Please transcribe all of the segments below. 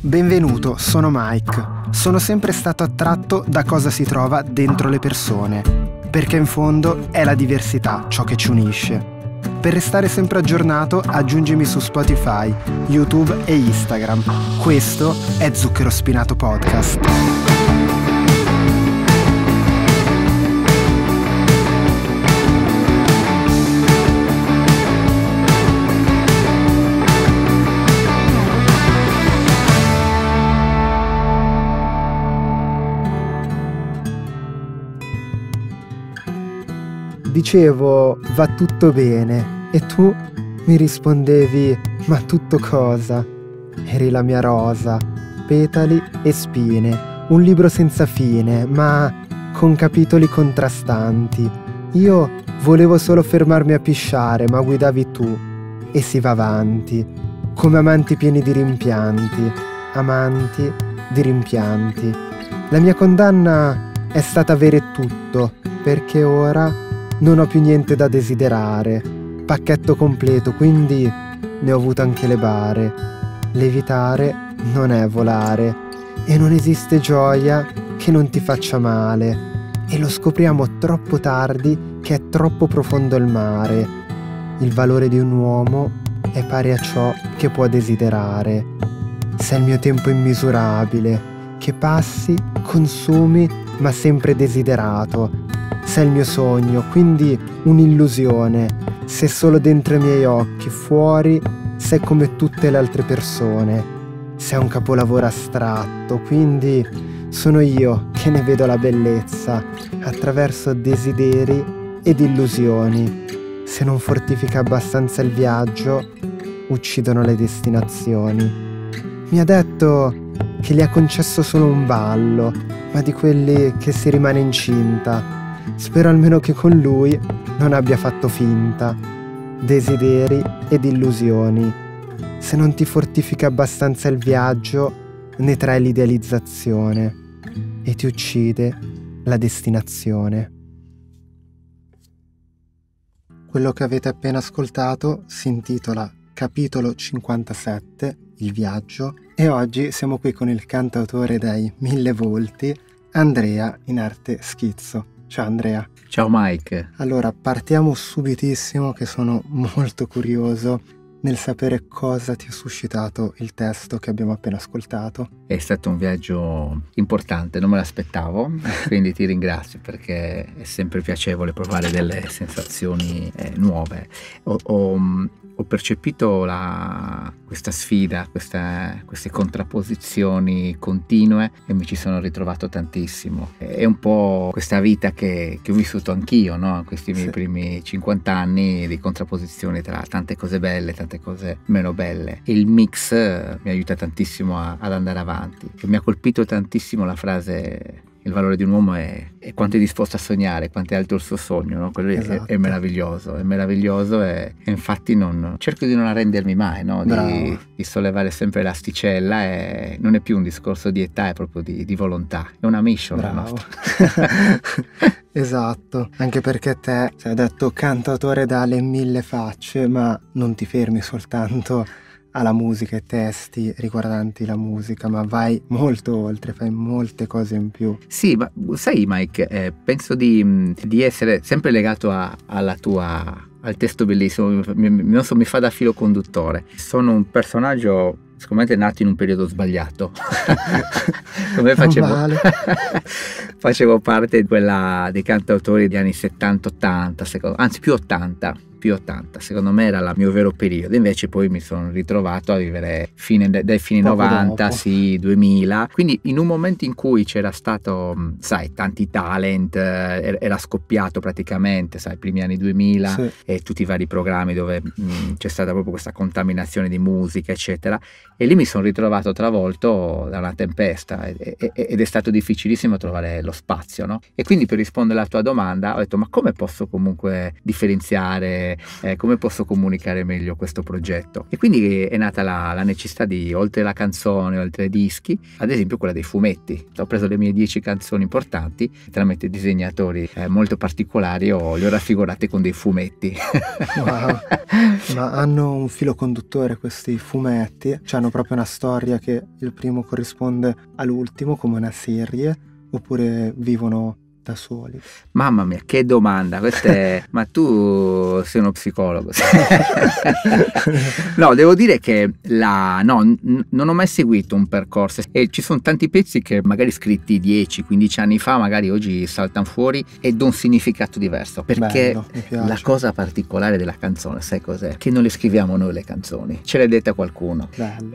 Benvenuto, sono Mike. Sono sempre stato attratto da cosa si trova dentro le persone, perché in fondo è la diversità ciò che ci unisce. Per restare sempre aggiornato aggiungimi su Spotify, YouTube e Instagram. Questo è Zucchero Spinato Podcast. dicevo va tutto bene e tu mi rispondevi ma tutto cosa? Eri la mia rosa, petali e spine, un libro senza fine, ma con capitoli contrastanti. Io volevo solo fermarmi a pisciare, ma guidavi tu e si va avanti, come amanti pieni di rimpianti, amanti di rimpianti. La mia condanna è stata avere tutto, perché ora non ho più niente da desiderare. Pacchetto completo, quindi ne ho avuto anche le bare. Levitare non è volare. E non esiste gioia che non ti faccia male. E lo scopriamo troppo tardi che è troppo profondo il mare. Il valore di un uomo è pari a ciò che può desiderare. Se il mio tempo immisurabile, che passi, consumi, ma sempre desiderato, sei il mio sogno, quindi un'illusione. Sei solo dentro i miei occhi, fuori sei come tutte le altre persone. Sei un capolavoro astratto, quindi sono io che ne vedo la bellezza attraverso desideri ed illusioni. Se non fortifica abbastanza il viaggio, uccidono le destinazioni. Mi ha detto che gli ha concesso solo un ballo, ma di quelli che si rimane incinta Spero almeno che con lui non abbia fatto finta. Desideri ed illusioni. Se non ti fortifica abbastanza il viaggio, ne trae l'idealizzazione e ti uccide la destinazione. Quello che avete appena ascoltato si intitola Capitolo 57, Il viaggio, e oggi siamo qui con il cantautore dei mille volti, Andrea in arte schizzo. Ciao Andrea. Ciao Mike. Allora, partiamo subitissimo che sono molto curioso nel sapere cosa ti ha suscitato il testo che abbiamo appena ascoltato. È stato un viaggio importante, non me l'aspettavo, quindi ti ringrazio perché è sempre piacevole provare delle sensazioni eh, nuove. Ho, ho, ho percepito la, questa sfida, questa, queste contrapposizioni continue e mi ci sono ritrovato tantissimo. È un po' questa vita che, che ho vissuto anch'io, no? in questi miei primi 50 anni di contrapposizioni tra tante cose belle e tante cose meno belle. E Il mix eh, mi aiuta tantissimo a, ad andare avanti e mi ha colpito tantissimo la frase il valore di un uomo è, è, quanto è disposto a sognare, quanto è alto il suo sogno, no? quello esatto. è, è, esatto. meraviglioso, è meraviglioso e, infatti non, cerco di non arrendermi mai, no? di, di, sollevare sempre l'asticella e non è più un discorso di età, è proprio di, di volontà, è una mission Bravo. la nostra. esatto, anche perché te sei cioè, detto cantatore dalle mille facce, ma non ti fermi soltanto alla musica e testi riguardanti la musica, ma vai molto oltre, fai molte cose in più. Sì, ma sai Mike, eh, penso di, mm, di, essere sempre legato a, alla tua, al testo bellissimo, mi, mi, so, mi fa da filo conduttore. Sono un personaggio sicuramente nato in un periodo sbagliato. Come facevo, facevo parte quella, dei cantautori degli anni 70-80, anzi più 80 più 80, secondo me era il mio vero periodo, invece poi mi sono ritrovato a vivere fine, dai fine Poco 90, dopo. sì, 2000, quindi in un momento in cui c'era stato, sai, tanti talent, eh, er, era scoppiato praticamente, sai, i primi anni 2000 sì. e tutti i vari programmi dove mh, c'è stata proprio questa contaminazione di musica, eccetera, e lì mi sono ritrovato travolto da una tempesta ed è stato difficilissimo trovare lo spazio, no? E quindi per rispondere alla tua domanda ho detto, ma come posso comunque differenziare come, eh, come, posso comunicare meglio questo progetto. E quindi è nata la, la, necessità di, oltre la canzone, oltre ai dischi, ad esempio quella dei fumetti. Ho preso le mie dieci canzoni importanti, tramite disegnatori eh, molto particolari ho, le ho raffigurate con dei fumetti. wow. Ma hanno un filo conduttore questi fumetti, cioè hanno proprio una storia che il primo corrisponde all'ultimo come una serie, oppure vivono da soli. Mamma mia, che domanda! È... Ma tu sei uno psicologo. no, devo dire che la... no, n- non ho mai seguito un percorso e ci sono tanti pezzi che magari scritti 10-15 anni fa, magari oggi saltano fuori ed un significato diverso. Perché Bello, la cosa particolare della canzone, sai cos'è? Che non le scriviamo noi le canzoni, ce le dette a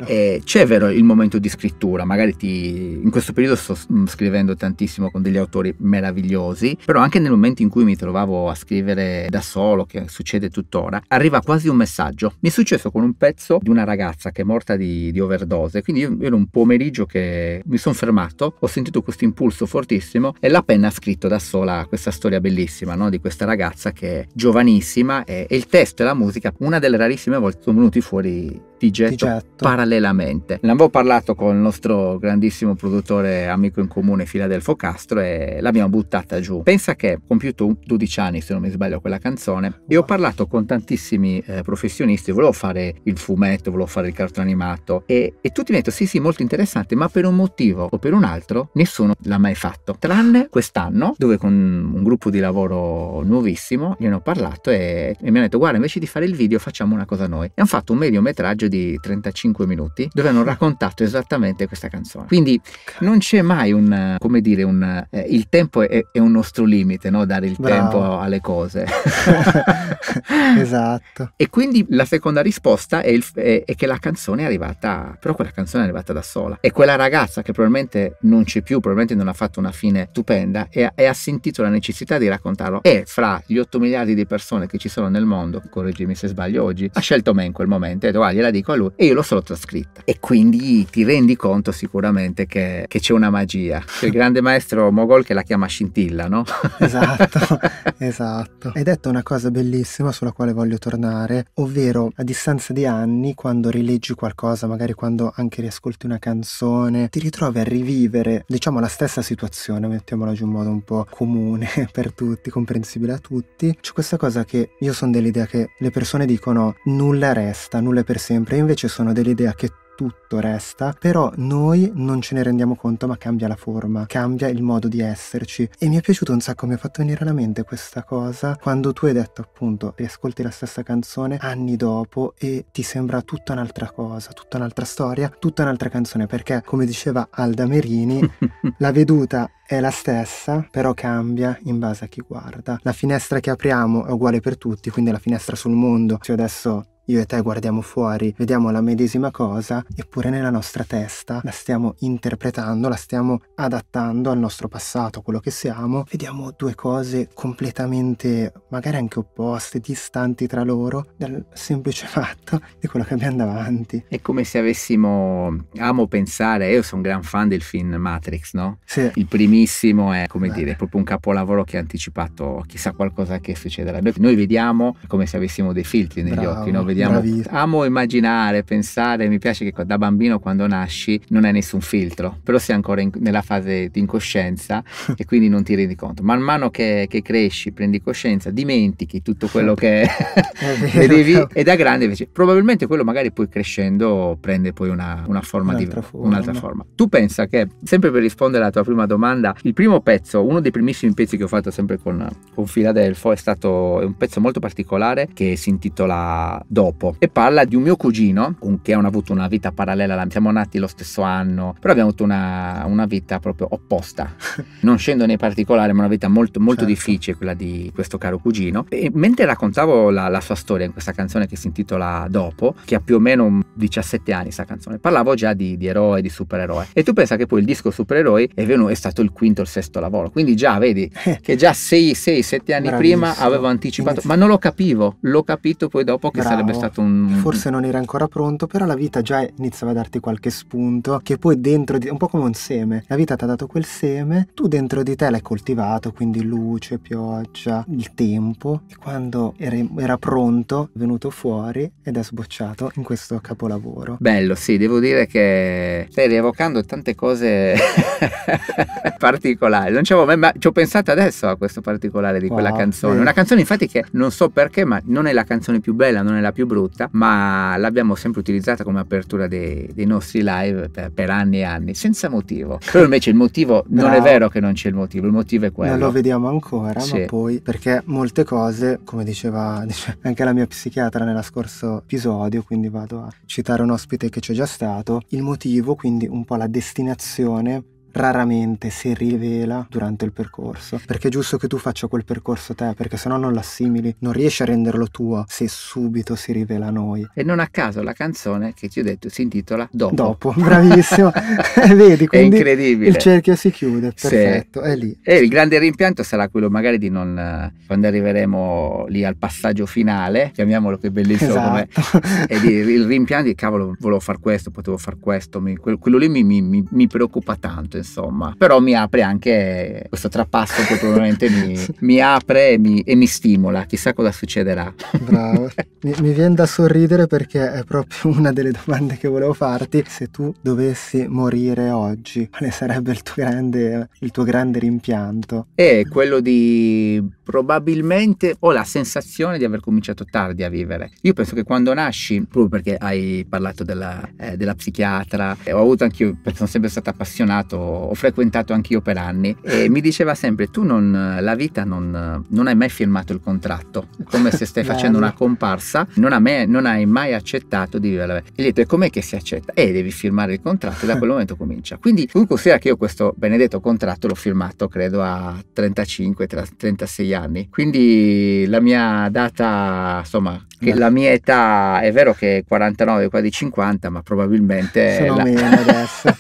E c'è vero il momento di scrittura, magari ti... in questo periodo sto mm, scrivendo tantissimo con degli autori meravigliosi meravigliosi, però anche nel momento in cui mi trovavo a scrivere da solo, che succede tuttora, arriva quasi un messaggio. Mi è successo con un pezzo di una ragazza che è morta di, di overdose, quindi io ero un pomeriggio che mi sono fermato, ho sentito questo impulso fortissimo e la penna ha scritto da sola questa storia bellissima no? di questa ragazza che è giovanissima e, e il testo e la musica, una delle rarissime volte, sono venuti fuori di getto, di getto, parallelamente. Ne avevo parlato con il nostro grandissimo produttore amico in comune Filadelfo Castro e l'abbiamo buttato buttata giù. Pensa che, compiuto 12 anni se non mi sbaglio quella canzone, e ho parlato con tantissimi eh, professionisti, volevo fare il fumetto, volevo fare il cartone animato e, e tutti mi hanno detto sì sì molto interessante, ma per un motivo o per un altro nessuno l'ha mai fatto, tranne quest'anno dove con un gruppo di lavoro nuovissimo gli hanno parlato e, e mi hanno detto guarda invece di fare il video facciamo una cosa noi. E hanno fatto un mediometraggio di 35 minuti dove hanno raccontato esattamente questa canzone. Quindi non c'è mai un, come dire, un, eh, il tempo è è, è, un nostro limite, no? dare il Bravo. tempo alle cose. esatto. E quindi la seconda risposta è, il, è, è, che la canzone è arrivata, però quella canzone è arrivata da sola. E quella ragazza che probabilmente non c'è più, probabilmente non ha fatto una fine stupenda e, e ha sentito la necessità di raccontarlo. E fra gli 8 miliardi di persone che ci sono nel mondo, correggimi se sbaglio oggi, ha scelto me in quel momento e ha ah, gliela dico a lui e io l'ho solo trascritta. E quindi ti rendi conto sicuramente che, che c'è una magia. C'è il grande maestro Mogol che la chiama Shin scintilla, no? esatto, esatto. Hai detto una cosa bellissima sulla quale voglio tornare, ovvero a distanza di anni, quando rileggi qualcosa, magari quando anche riascolti una canzone, ti ritrovi a rivivere, diciamo, la stessa situazione, mettiamola giù in modo un po' comune per tutti, comprensibile a tutti. C'è questa cosa che io sono dell'idea che le persone dicono nulla resta, nulla è per sempre, invece sono dell'idea che tutto resta, però noi non ce ne rendiamo conto, ma cambia la forma, cambia il modo di esserci. E mi è piaciuto un sacco, mi ha fatto venire alla mente questa cosa quando tu hai detto appunto riascolti la stessa canzone anni dopo e ti sembra tutta un'altra cosa, tutta un'altra storia, tutta un'altra canzone, perché come diceva Alda Merini, la veduta è la stessa, però cambia in base a chi guarda. La finestra che apriamo è uguale per tutti, quindi è la finestra sul mondo. Se adesso io e te guardiamo fuori, vediamo la medesima cosa, eppure nella nostra testa la stiamo interpretando, la stiamo adattando al nostro passato, quello che siamo, vediamo due cose completamente, magari anche opposte, distanti tra loro, dal semplice fatto di quello che abbiamo davanti. È come se avessimo, amo pensare, io sono un gran fan del film Matrix, no? Sì. Il primi- benissimo, è come dire, proprio un capolavoro che ha anticipato chissà qualcosa che succederà. Noi, noi vediamo come se avessimo dei filtri negli Bravo, occhi, no? vediamo, amo immaginare, pensare, mi piace che da bambino quando nasci non hai nessun filtro, però sei ancora in, nella fase di incoscienza e quindi non ti rendi conto. Man mano che, che cresci, prendi coscienza, dimentichi tutto quello che vedevi e da grande invece probabilmente quello magari poi crescendo prende poi una, una forma un'altra, di, forma. un'altra forma. Tu pensa che, sempre per rispondere alla tua prima domanda, domanda. Il primo pezzo, uno dei primissimi pezzi che ho fatto sempre con, con Filadelfo, è stato è un pezzo molto particolare che si intitola Dopo e parla di un mio cugino che hanno avuto una vita parallela, siamo nati lo stesso anno, però abbiamo avuto una, una vita proprio opposta. non scendo nei particolari, ma una vita molto, molto certo. difficile quella di questo caro cugino. E mentre raccontavo la, la sua storia in questa canzone che si intitola Dopo, che ha più o meno 17 anni questa canzone, parlavo già di, di eroe, di supereroe. E tu pensa che poi il disco supereroi è, venuto, è stato il quinto o il sesto lavoro. Quindi già vedi che già 6-7 anni prima avevo anticipato, Inizio. ma non lo capivo, l'ho capito poi dopo che Bravo. sarebbe stato un... Forse non era ancora pronto, però la vita già iniziava a darti qualche spunto che poi dentro di... un po' come un seme, la vita ti ha dato quel seme, tu dentro di te l'hai coltivato, quindi luce, pioggia, il tempo e quando era, era pronto è venuto fuori ed è sbocciato in questo capolavoro. Bello, sì, devo dire che stai rievocando tante cose particolare, non ci avevo mai, ma ci ho pensato adesso a questo particolare di quella wow, canzone. Sì. Una canzone infatti che non so perché, ma non è la canzone più bella, non è la più brutta, ma l'abbiamo sempre utilizzata come apertura dei, dei nostri live per, per, anni e anni, senza motivo. Però invece il motivo, non è vero che non c'è il motivo, il motivo è quello. Non lo vediamo ancora, sì. ma poi, perché molte cose, come diceva anche la mia psichiatra nella scorso episodio, quindi vado a citare un ospite che c'è già stato, il motivo, quindi un po' la destinazione raramente si rivela durante il percorso, perché è giusto che tu faccia quel percorso te, perché sennò non l'assimili, non riesci a renderlo tuo se subito si rivela a noi. E non a caso la canzone che ti ho detto si intitola Dopo. Dopo, bravissimo. Vedi, quindi è incredibile. il cerchio si chiude, perfetto, sì. è lì. E il grande rimpianto sarà quello magari di non quando arriveremo lì al passaggio finale, chiamiamolo che bellissimo esatto. come e di, il rimpianto di cavolo, volevo far questo, potevo far questo, mi, quello, quello lì mi, mi, mi preoccupa tanto, insomma. Però mi apre anche questo trapasso che probabilmente mi, mi apre e mi, e mi, stimola. Chissà cosa succederà. Bravo. Mi, mi viene da sorridere perché è proprio una delle domande che volevo farti. Se tu dovessi morire oggi, quale sarebbe il tuo grande, il tuo grande rimpianto? È eh, quello di probabilmente ho la sensazione di aver cominciato tardi a vivere. Io penso che quando nasci, proprio perché hai parlato della, eh, della psichiatra, eh, ho avuto anche io, perché sono sempre stato appassionato ho frequentato anch'io per anni, e mi diceva sempre, tu non, la vita non, non hai mai firmato il contratto, come se stai facendo una comparsa, non, a me, non, hai mai accettato di vivere E gli ho detto, com'è che si accetta? E eh, devi firmare il contratto, e da quel momento comincia. Quindi comunque sia che io questo benedetto contratto l'ho firmato, credo, a 35-36 anni. Quindi la mia data, insomma, che la mia età è vero che 49 quasi 50 ma probabilmente sono la... meno adesso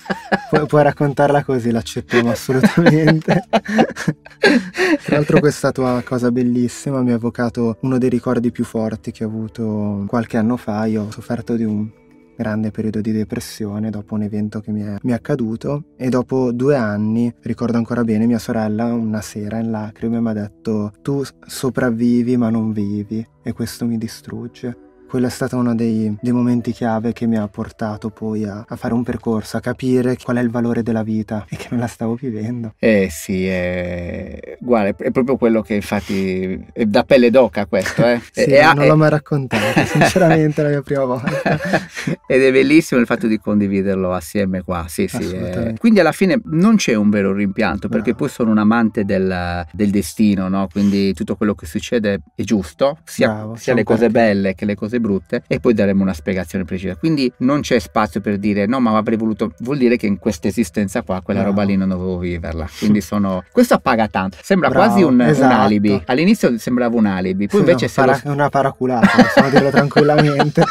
Pu- puoi raccontarla Sara così l'accettiamo assolutamente. Tra l'altro questa tua cosa bellissima mi ha evocato uno dei ricordi più forti che ho avuto qualche anno fa. Io ho sofferto di un grande periodo di depressione dopo un evento che mi è, mi è, accaduto e dopo due anni, ricordo ancora bene, mia sorella una sera in lacrime mi ha detto tu sopravvivi ma non vivi e questo mi distrugge. Quello è stato uno dei, dei, momenti chiave che mi ha portato poi a, a, fare un percorso, a capire qual è il valore della vita e che non la stavo vivendo. Eh sì, è... guarda, è proprio quello che infatti è da pelle d'oca questo. Eh. sì, e, non è... l'ho mai raccontato, sinceramente la mia prima volta. Ed è bellissimo il fatto di condividerlo assieme qua, sì sì. È... Eh. Quindi alla fine non c'è un vero rimpianto perché no. poi sono un amante del, del destino, no? quindi tutto quello che succede è giusto, sia, Bravo, sia le cose perché. belle che le cose cose brutte e poi daremo una spiegazione precisa. Quindi non c'è spazio per dire no, ma avrei voluto, vuol dire che in questa esistenza qua quella Bravo. roba lì non dovevo viverla. Quindi sono, questo appaga tanto, sembra Bravo, quasi un, esatto. un, alibi. All'inizio sembrava un alibi, poi invece... No, para, lo... una paraculata, possiamo dirlo tranquillamente.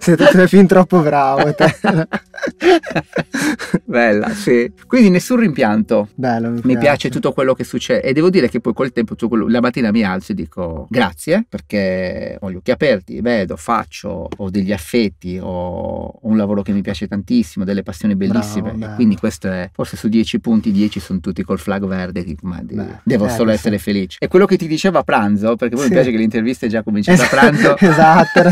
sei, sei fin troppo bravo. Te. Bella, sì. Quindi nessun rimpianto. Bello, mi, mi piace. piace. tutto quello che succede. E devo dire che poi col tempo, la mattina mi alzo e dico grazie perché ho gli occhi aperti, vedo, faccio, o degli affetti, o un lavoro che mi piace tantissimo, delle passioni bellissime. Bravo, quindi questo è, forse su 10 punti, 10 sono tutti col flag verde, tipo, ma devo, Beh, devo eh, solo essere sì. felice. E quello che ti dicevo a pranzo, perché poi sì. mi piace che l'intervista è già cominciata es- a pranzo. esatto,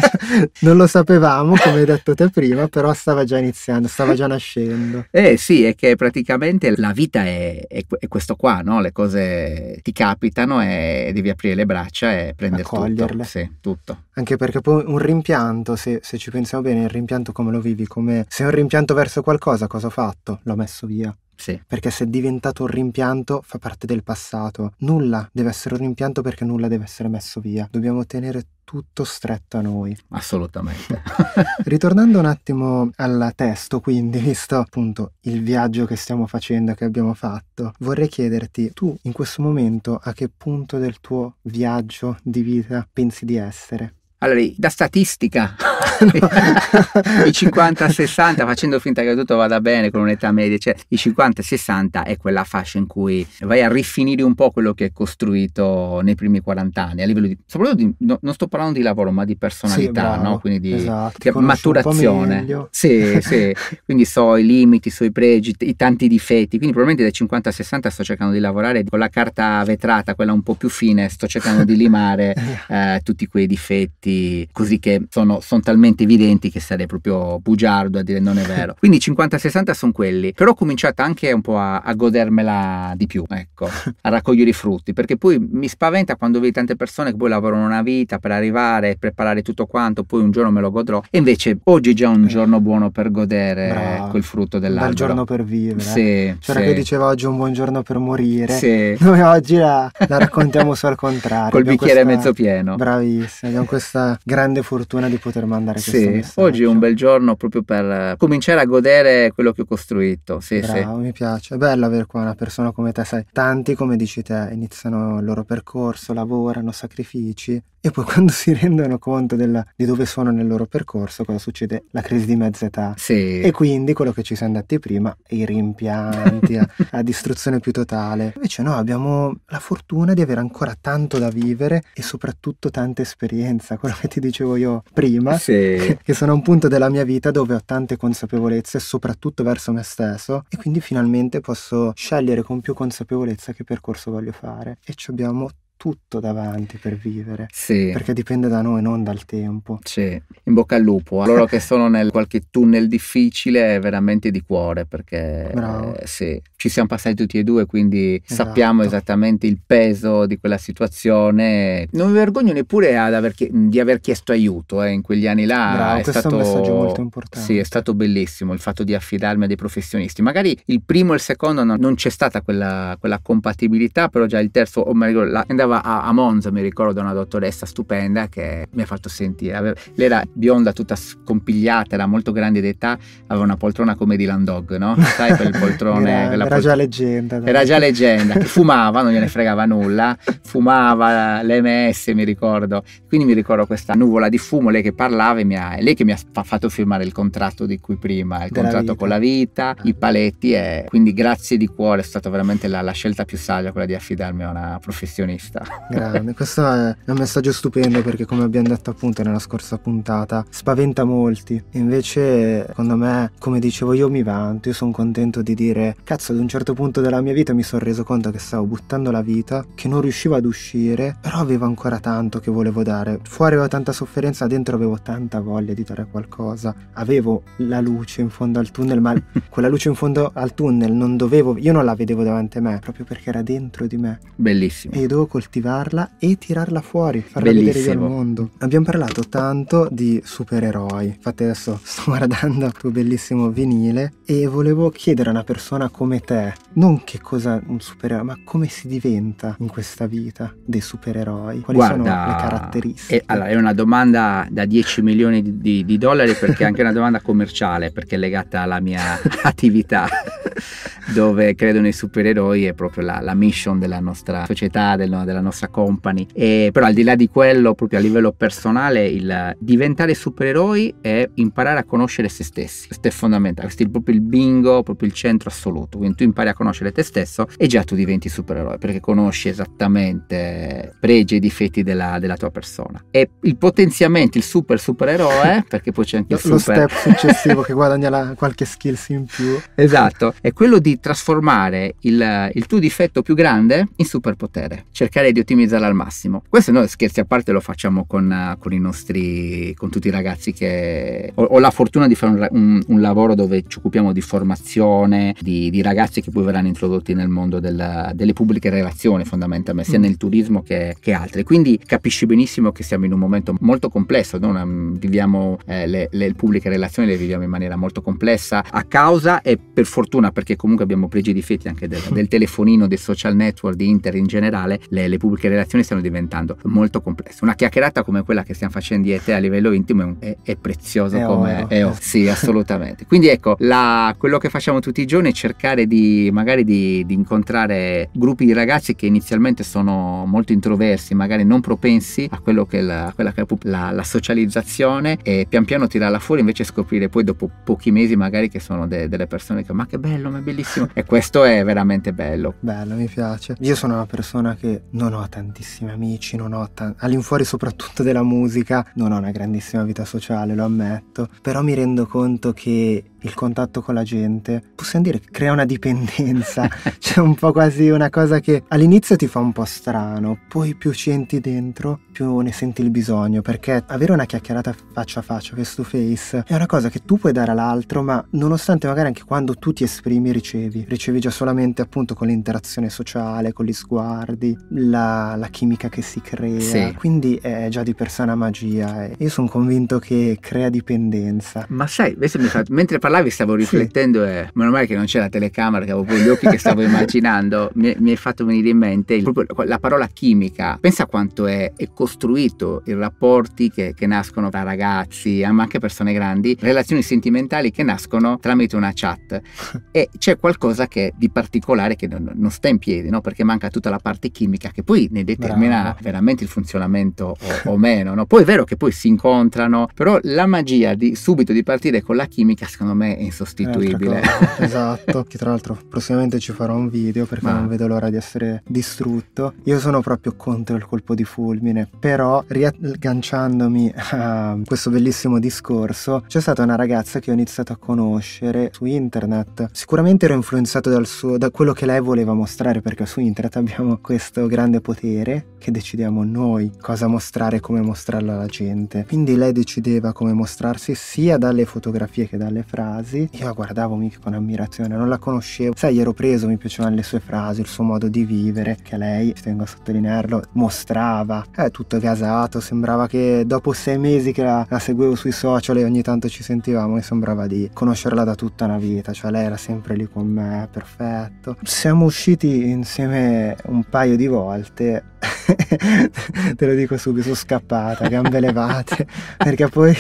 non lo sapevamo come hai detto te prima, però stava già iniziando, stava già nascendo. Eh sì, è che praticamente la vita è, è, è questo qua, no? le cose ti capitano e devi aprire le braccia e prendere tutto. Sì, tutto. Anche perché poi un rimpianto, se, se, ci pensiamo bene, il rimpianto come lo vivi? Come se è un rimpianto verso qualcosa, cosa ho fatto? L'ho messo via. Sì. Perché se è diventato un rimpianto fa parte del passato. Nulla deve essere un rimpianto perché nulla deve essere messo via. Dobbiamo tenere tutto stretto a noi. Assolutamente. Ritornando un attimo al testo, quindi, visto appunto il viaggio che stiamo facendo, che abbiamo fatto, vorrei chiederti tu in questo momento a che punto del tuo viaggio di vita pensi di essere? Allora, da statistica i 50-60, facendo finta che tutto vada bene con un'età media, cioè i 50-60 è quella fascia in cui vai a rifinire un po' quello che è costruito nei primi 40 anni, a livello di, soprattutto di, no, non sto parlando di lavoro, ma di personalità, sì, no? quindi di, esatto, di cioè, maturazione. Sì, sì, quindi so i limiti, so i pregi, i tanti difetti, quindi probabilmente dai 50 60 sto cercando di lavorare con la carta vetrata, quella un po' più fine, sto cercando di limare eh, tutti quei difetti, così che sono, sono talmente talmente evidenti che sarei proprio bugiardo a dire non è vero. Quindi 50-60 sono quelli, però ho cominciato anche un po' a, a godermela di più, ecco, a raccogliere i frutti, perché poi mi spaventa quando vedi tante persone che poi lavorano una vita per arrivare, preparare tutto quanto, poi un giorno me lo godrò e invece oggi è già un eh. giorno buono per godere Bravo. quel frutto dell'albero. Un bel giorno per vivere. Sì, C'era sì. che diceva oggi un buon giorno per morire. Sì. Noi oggi la, la raccontiamo solo al contrario. Col bicchiere questa... mezzo pieno. Bravissimo, abbiamo questa grande fortuna di poter mandare mandare. Sì, oggi è un bel giorno proprio per eh, cominciare a godere quello che ho costruito. Sì, Bravo, sì. mi piace. È bello avere qua una persona come te, sai, tanti come dici te iniziano il loro percorso, lavorano, sacrifici e poi quando si rendono conto della, di dove sono nel loro percorso, cosa succede? La crisi di mezza età. Sì. E quindi quello che ci siamo detti prima, i rimpianti, la, a distruzione più totale. Invece no, abbiamo la fortuna di avere ancora tanto da vivere e soprattutto tanta esperienza, quello che ti dicevo io prima. Sì che, sono a un punto della mia vita dove ho tante consapevolezze, soprattutto verso me stesso, e quindi finalmente posso scegliere con più consapevolezza che percorso voglio fare. E ci abbiamo tutto davanti per vivere. Sì. Perché dipende da noi, non dal tempo. Sì, in bocca al lupo. A loro che sono nel qualche tunnel difficile, veramente di cuore, perché eh, sì, ci siamo passati tutti e due, quindi esatto. sappiamo esattamente il peso di quella situazione. Non mi vergogno neppure aver chi- di aver chiesto aiuto eh, in quegli anni là. Bravo, è stato, un messaggio molto importante. Sì, è stato bellissimo il fatto di affidarmi a dei professionisti. Magari il primo e il secondo non, non c'è stata quella, quella compatibilità, però già il terzo, o meglio, la, andava a, a, Monza, mi ricordo, una dottoressa stupenda che mi ha fatto sentire. Aveva, lei era bionda, tutta scompigliata, era molto grande d'età, aveva una poltrona come di Landog, no? Sai quel poltrone? era, era pol- già leggenda. Era già leggenda, che fumava, non gliene fregava nulla, fumava l'MS, mi ricordo. Quindi mi ricordo questa nuvola di fumo, lei che parlava e mi ha, lei che mi ha fatto firmare il contratto di cui prima, il contratto con la vita, i paletti e quindi grazie di cuore, è stata veramente la, la scelta più saggia quella di affidarmi a una professionista sta. Grande, questo è un messaggio stupendo perché come abbiamo detto appunto nella scorsa puntata, spaventa molti. Invece, secondo me, come dicevo io mi vanto, io sono contento di dire, cazzo, ad un certo punto della mia vita mi sono reso conto che stavo buttando la vita, che non riuscivo ad uscire, però avevo ancora tanto che volevo dare. Fuori avevo tanta sofferenza, dentro avevo tanta voglia di dare qualcosa. Avevo la luce in fondo al tunnel, ma quella luce in fondo al tunnel non dovevo, io non la vedevo davanti a me, proprio perché era dentro di me. Bellissimo. E io devo coltivare coltivarla e tirarla fuori, farla Bellissimo. vedere al mondo. Abbiamo parlato tanto di supereroi, infatti adesso sto guardando il tuo bellissimo vinile e volevo chiedere a una persona come te, non che cosa un supereroe, ma come si diventa in questa vita dei supereroi? Quali Guarda, sono le caratteristiche? È, eh, allora, è una domanda da 10 milioni di, di, di dollari perché è anche una domanda commerciale, perché è legata alla mia attività, dove credo nei supereroi è proprio la, la mission della nostra società, del, della nostra company. E, però al di là di quello, proprio a livello personale, il diventare supereroi è imparare a conoscere se stessi. Questo è fondamentale, questo è proprio il bingo, proprio il centro assoluto. Quindi tu impari a conoscere conoscere te stesso e già tu diventi supereroe perché conosci esattamente pregi e difetti della, della tua persona. E il potenziamento, il super supereroe, perché poi c'è anche il Lo super... Lo step successivo che guadagna la, qualche skills in più. Esatto, è quello di trasformare il, il tuo difetto più grande in superpotere, cercare di ottimizzarlo al massimo. Questo noi scherzi a parte lo facciamo con, con i nostri, con tutti i ragazzi che... Ho, ho la fortuna di fare un, un, un lavoro dove ci occupiamo di formazione, di, di ragazzi che poi verranno verranno introdotti nel mondo della, delle pubbliche relazioni fondamentalmente, sia mm. nel turismo che, che, altri. Quindi capisci benissimo che siamo in un momento molto complesso, non mm, viviamo eh, le, le, pubbliche relazioni, le viviamo in maniera molto complessa a causa e per fortuna perché comunque abbiamo pregi e difetti anche del, del telefonino, dei social network, di internet in generale, le, le, pubbliche relazioni stanno diventando molto complesse. Una chiacchierata come quella che stiamo facendo io te a livello intimo è, è preziosa come... Oro. È, sì, assolutamente. Quindi ecco, la, quello che facciamo tutti i giorni è cercare di magari magari di, di incontrare gruppi di ragazzi che inizialmente sono molto introversi, magari non propensi a, quello che la, quella che è la, la, socializzazione e pian piano tirarla fuori invece scoprire poi dopo pochi mesi magari che sono de, delle persone che ma che bello, ma è bellissimo e questo è veramente bello. Bello, mi piace. Io sono una persona che non ho tantissimi amici, non ho t- all'infuori soprattutto della musica, non ho una grandissima vita sociale, lo ammetto, però mi rendo conto che il contatto con la gente, possiamo dire che crea una dipendenza, c'è un po' quasi una cosa che all'inizio ti fa un po' strano, poi più ci entri dentro, più ne senti il bisogno, perché avere una chiacchierata faccia a faccia, face to face, è una cosa che tu puoi dare all'altro, ma nonostante magari anche quando tu ti esprimi ricevi, ricevi già solamente appunto con l'interazione sociale, con gli sguardi, la, la chimica che si crea, sì. quindi è già di per sé una magia, eh. io sono convinto che crea dipendenza. Ma sai, mi fa, mentre parlavo parlavi stavo riflettendo sì. e meno male che non c'è la telecamera che avevo proprio gli occhi che stavo immaginando, mi, mi, è fatto venire in mente proprio la parola chimica. Pensa quanto è, è costruito i rapporti che, che, nascono tra ragazzi, ma anche persone grandi, relazioni sentimentali che nascono tramite una chat. e c'è qualcosa che di particolare che non, non sta in piedi, no? perché manca tutta la parte chimica che poi ne determina Brava. veramente il funzionamento o, o meno. No? Poi è vero che poi si incontrano, però la magia di subito di partire con la chimica secondo me me è insostituibile. È esatto, che tra l'altro prossimamente ci farò un video perché Ma... non vedo l'ora di essere distrutto. Io sono proprio contro il colpo di fulmine, però riagganciandomi a questo bellissimo discorso, c'è stata una ragazza che ho iniziato a conoscere su internet. Sicuramente ero influenzato dal suo, da quello che lei voleva mostrare perché su internet abbiamo questo grande potere che decidiamo noi cosa mostrare e come mostrarlo alla gente. Quindi lei decideva come mostrarsi sia dalle fotografie che dalle frasi frasi. Io la guardavo mica con ammirazione, non la conoscevo. Sai, ero preso, mi piacevano le sue frasi, il suo modo di vivere, che lei, ci tengo a sottolinearlo, mostrava. È eh, tutto gasato, sembrava che dopo sei mesi che la, la seguivo sui social e ogni tanto ci sentivamo, mi sembrava di conoscerla da tutta una vita, cioè lei era sempre lì con me, perfetto. Siamo usciti insieme un paio di volte te lo dico subito, sono scappata, gambe levate, perché poi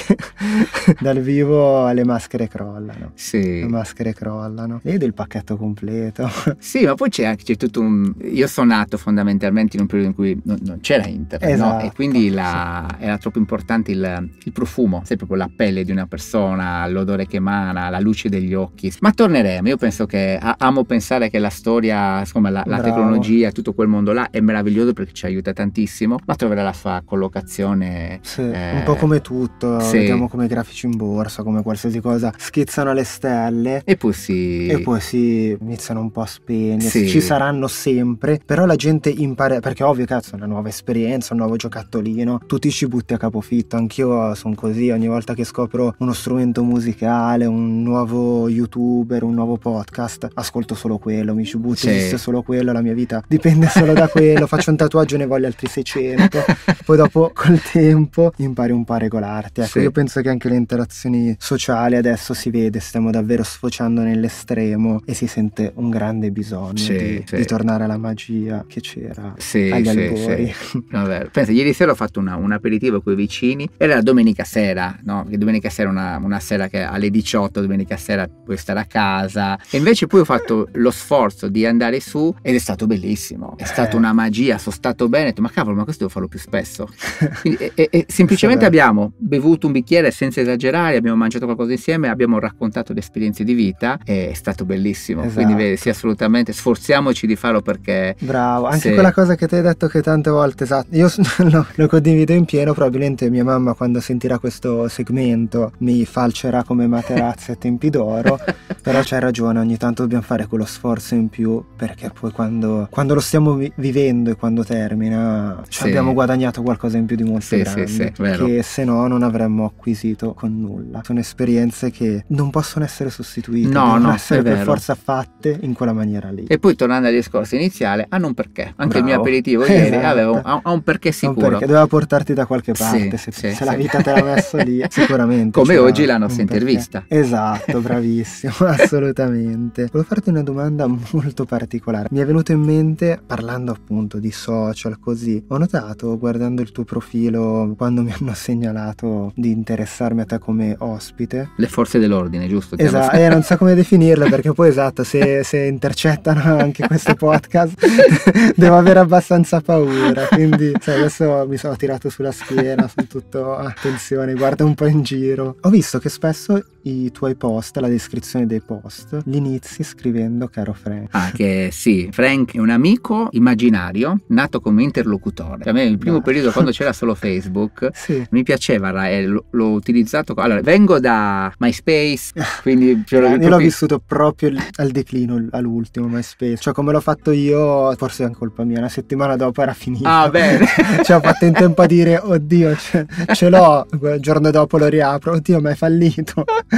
dal vivo le maschere crollano. Sì. Le maschere crollano. Ed il pacchetto completo. sì, ma poi c'è anche c'è tutto un... Io sono nato fondamentalmente in un periodo in cui non, non c'era internet, esatto, no? E quindi la, sì. era troppo importante il, il profumo, sempre proprio la pelle di una persona, l'odore che emana, la luce degli occhi. Ma torneremo, io penso che amo pensare che la storia, insomma la, la tecnologia, tutto quel mondo là è meraviglioso perché ci aiuta tantissimo, ma troverà la sua collocazione. Sì, eh, un po' come tutto, sì. vediamo come i grafici in borsa, come qualsiasi cosa, schizzano alle stelle. E poi si... E poi si iniziano un po' a spegnersi, sì. ci saranno sempre, però la gente impara, perché ovvio cazzo è una nuova esperienza, un nuovo giocattolino, tutti ci butti a capofitto, anch'io sono così, ogni volta che scopro uno strumento musicale, un nuovo youtuber, un nuovo podcast, ascolto solo quello, mi ci butto, sì. esiste solo quello, la mia vita dipende solo da quello, faccio un tatuaggio orologio ne voglio altri 600, poi dopo col tempo impari un po' a regolarti. Ecco, sì. io penso che anche le interazioni sociali adesso si vede, stiamo davvero sfociando nell'estremo e si sente un grande bisogno sì, di, sì. di, tornare alla magia che c'era sì, agli sì, albori. Sì. No, Pensa, ieri sera ho fatto una, un aperitivo con i vicini, era domenica sera, no? Perché domenica sera è una, una sera che alle 18, domenica sera puoi stare a casa e invece poi ho fatto lo sforzo di andare su ed è stato bellissimo, è eh. stata una magia sostanziale trattato bene, ma cavolo, ma questo devo farlo più spesso. Quindi, e, e, semplicemente abbiamo bevuto un bicchiere senza esagerare, abbiamo mangiato qualcosa insieme, abbiamo raccontato le esperienze di vita, è stato bellissimo. Esatto. Quindi vedi, sì, assolutamente, sforziamoci di farlo perché... Bravo, anche se... quella cosa che ti hai detto che tante volte, esatto, io lo, lo condivido in pieno, probabilmente mia mamma quando sentirà questo segmento mi falcerà come materazzi a tempi d'oro, però c'hai ragione, ogni tanto dobbiamo fare quello sforzo in più perché poi quando, quando lo stiamo vi- vivendo e quando te determina sì. abbiamo guadagnato qualcosa in più di molto sì, grande sì, che se no non avremmo acquisito con nulla sono esperienze che non possono essere sostituite no, devono no, essere per forza fatte in quella maniera lì e poi tornando al discorso iniziale hanno ah, un perché anche Bravo. il mio aperitivo ieri esatto. avevo, ha, ha, un perché sicuro un perché doveva portarti da qualche parte se, se la vita te l'ha messo lì sicuramente come oggi la nostra intervista perché. esatto bravissimo assolutamente volevo farti una domanda molto particolare mi è venuto in mente parlando appunto di soldi social così, ho notato guardando il tuo profilo quando mi hanno segnalato di interessarmi a te come ospite. Le forze dell'ordine, giusto? Esatto, eh, non so come definirle perché poi esatto, se, se intercettano anche questo podcast devo avere abbastanza paura, quindi sai, adesso mi sono tirato sulla schiena, sono tutto attenzione, guarda un po' in giro. Ho visto che spesso i tuoi post, la descrizione dei post, li inizi scrivendo caro Frank. Ah, che sì, Frank è un amico immaginario nato come interlocutore. a me nel primo no. Ah. periodo quando c'era solo Facebook sì. mi piaceva, eh, l'ho utilizzato. Allora, vengo da MySpace, ah. quindi eh, io proprio... l'ho vissuto proprio al declino, all'ultimo MySpace. Cioè, come l'ho fatto io, forse è anche colpa mia, una settimana dopo era finito. Ah, bene. cioè, ho fatto in tempo a dire, oddio, ce, ce l'ho, il giorno dopo lo riapro, oddio, ma è fallito.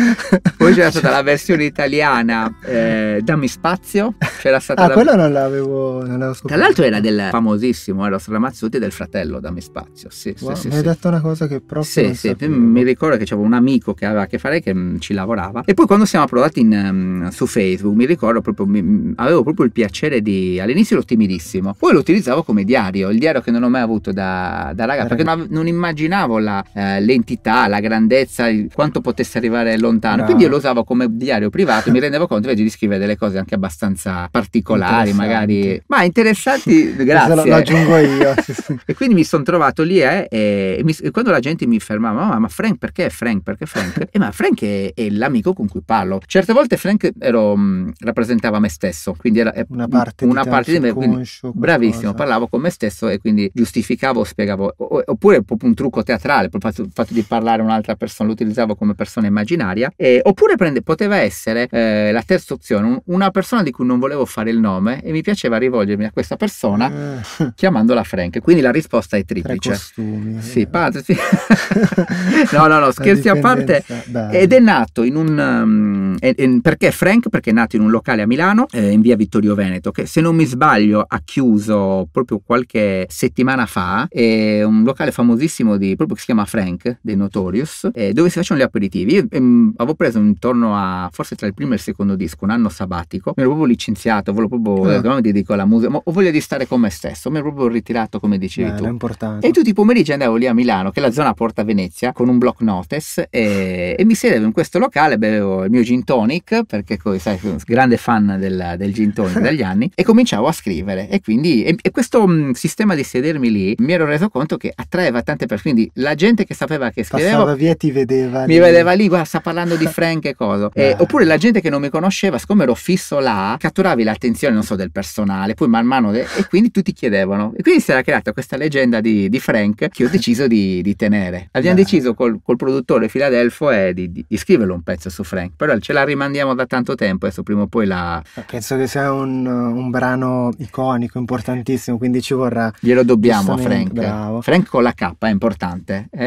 Poi c'era stata la versione italiana eh, Dammi Spazio. C'era stata ah, la... quella non l'avevo, non l'avevo Tra l'altro era del famosissimo era Eros Ramazzotti del fratello Dammi Spazio. Sì, wow, sì, mi sì, hai detto una cosa che proprio... Sì, sì, mi ricordo che c'era un amico che aveva a che fare che mm, ci lavorava. E poi quando siamo approdati in, mm, su Facebook, mi ricordo proprio, mi, mm, avevo proprio il piacere di... All'inizio ero timidissimo, poi lo utilizzavo come diario, il diario che non ho mai avuto da, da raga, perché non, non immaginavo la, eh, l'entità, la grandezza, il, quanto potesse arrivare lo lontano. No. Quindi io lo usavo come diario privato e mi rendevo conto invece di scrivere delle cose anche abbastanza particolari, magari. Ma interessanti, grazie. Lo, lo aggiungo io. e quindi mi sono trovato lì eh, e, mi, e, quando la gente mi fermava, ma, ma Frank perché Frank? Perché Frank? e ma Frank è, è, l'amico con cui parlo. Certe volte Frank ero, mh, mm, rappresentava me stesso, quindi era eh, una parte, una di, parte di me. Quindi, bravissimo, parlavo con me stesso e quindi giustificavo, spiegavo. Oppure proprio un trucco teatrale, proprio il fatto di parlare a un'altra persona, lo utilizzavo come persona immaginaria primaria, e, oppure prende, poteva essere eh, la terza opzione, una persona di cui non volevo fare il nome e mi piaceva rivolgermi a questa persona eh. chiamandola Frank, quindi la risposta è triplice. Costumi, eh. sì, padre, sì. no, no, no, scherzi a parte. Dai. Ed è nato in un... Um, è, e, perché Frank? Perché è nato in un locale a Milano, eh, in via Vittorio Veneto, che se non mi sbaglio ha chiuso proprio qualche settimana fa, è un locale famosissimo di, proprio che si chiama Frank, dei Notorious, eh, dove si facevano gli aperitivi. Io, un, mm, avevo preso intorno a forse tra il primo e il secondo disco, un anno sabbatico, mi ero proprio licenziato, volevo proprio, ah. eh. mi dedico alla musica, ma ho voglia di stare con me stesso, mi ero proprio ritirato come dicevi eh, tu. È importante. E tutti i pomeriggi andavo lì a Milano, che è la zona Porta Venezia, con un block notes e, e mi sedevo in questo locale, bevevo il mio gin tonic, perché sai, sono un grande fan del, del gin tonic dagli anni, e cominciavo a scrivere. E quindi e, e questo mh, mm, sistema di sedermi lì mi ero reso conto che attraeva tante persone, quindi la gente che sapeva che scrivevo... Passava via ti vedeva. Mi lì. vedeva lì, guarda, sta parlando di Frank e cosa. Eh. eh, oppure la gente che non mi conosceva, siccome ero fisso là, catturavi l'attenzione, non so, del personale, poi man mano, e quindi tutti chiedevano. E quindi si era creata questa leggenda di, di Frank che ho deciso di, di tenere. Abbiamo Beh. deciso col, col, produttore Filadelfo eh, di, di, scriverlo un pezzo su Frank, però ce la rimandiamo da tanto tempo, adesso prima o poi la... Penso che sia un, un brano iconico, importantissimo, quindi ci vorrà... Glielo dobbiamo a Frank. Bravo. Frank con la K è importante, F-R-A-N-K.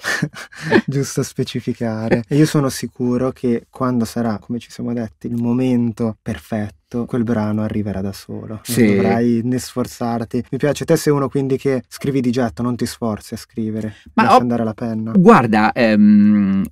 giusto specificare. E io sono sicuro che quando sarà, come ci siamo detti, il momento perfetto, quel brano arriverà da solo. Sì. Non dovrai né sforzarti. Mi piace, te sei uno quindi che scrivi di getto, non ti sforzi a scrivere, ma lasci ho... andare alla penna. Guarda, ehm,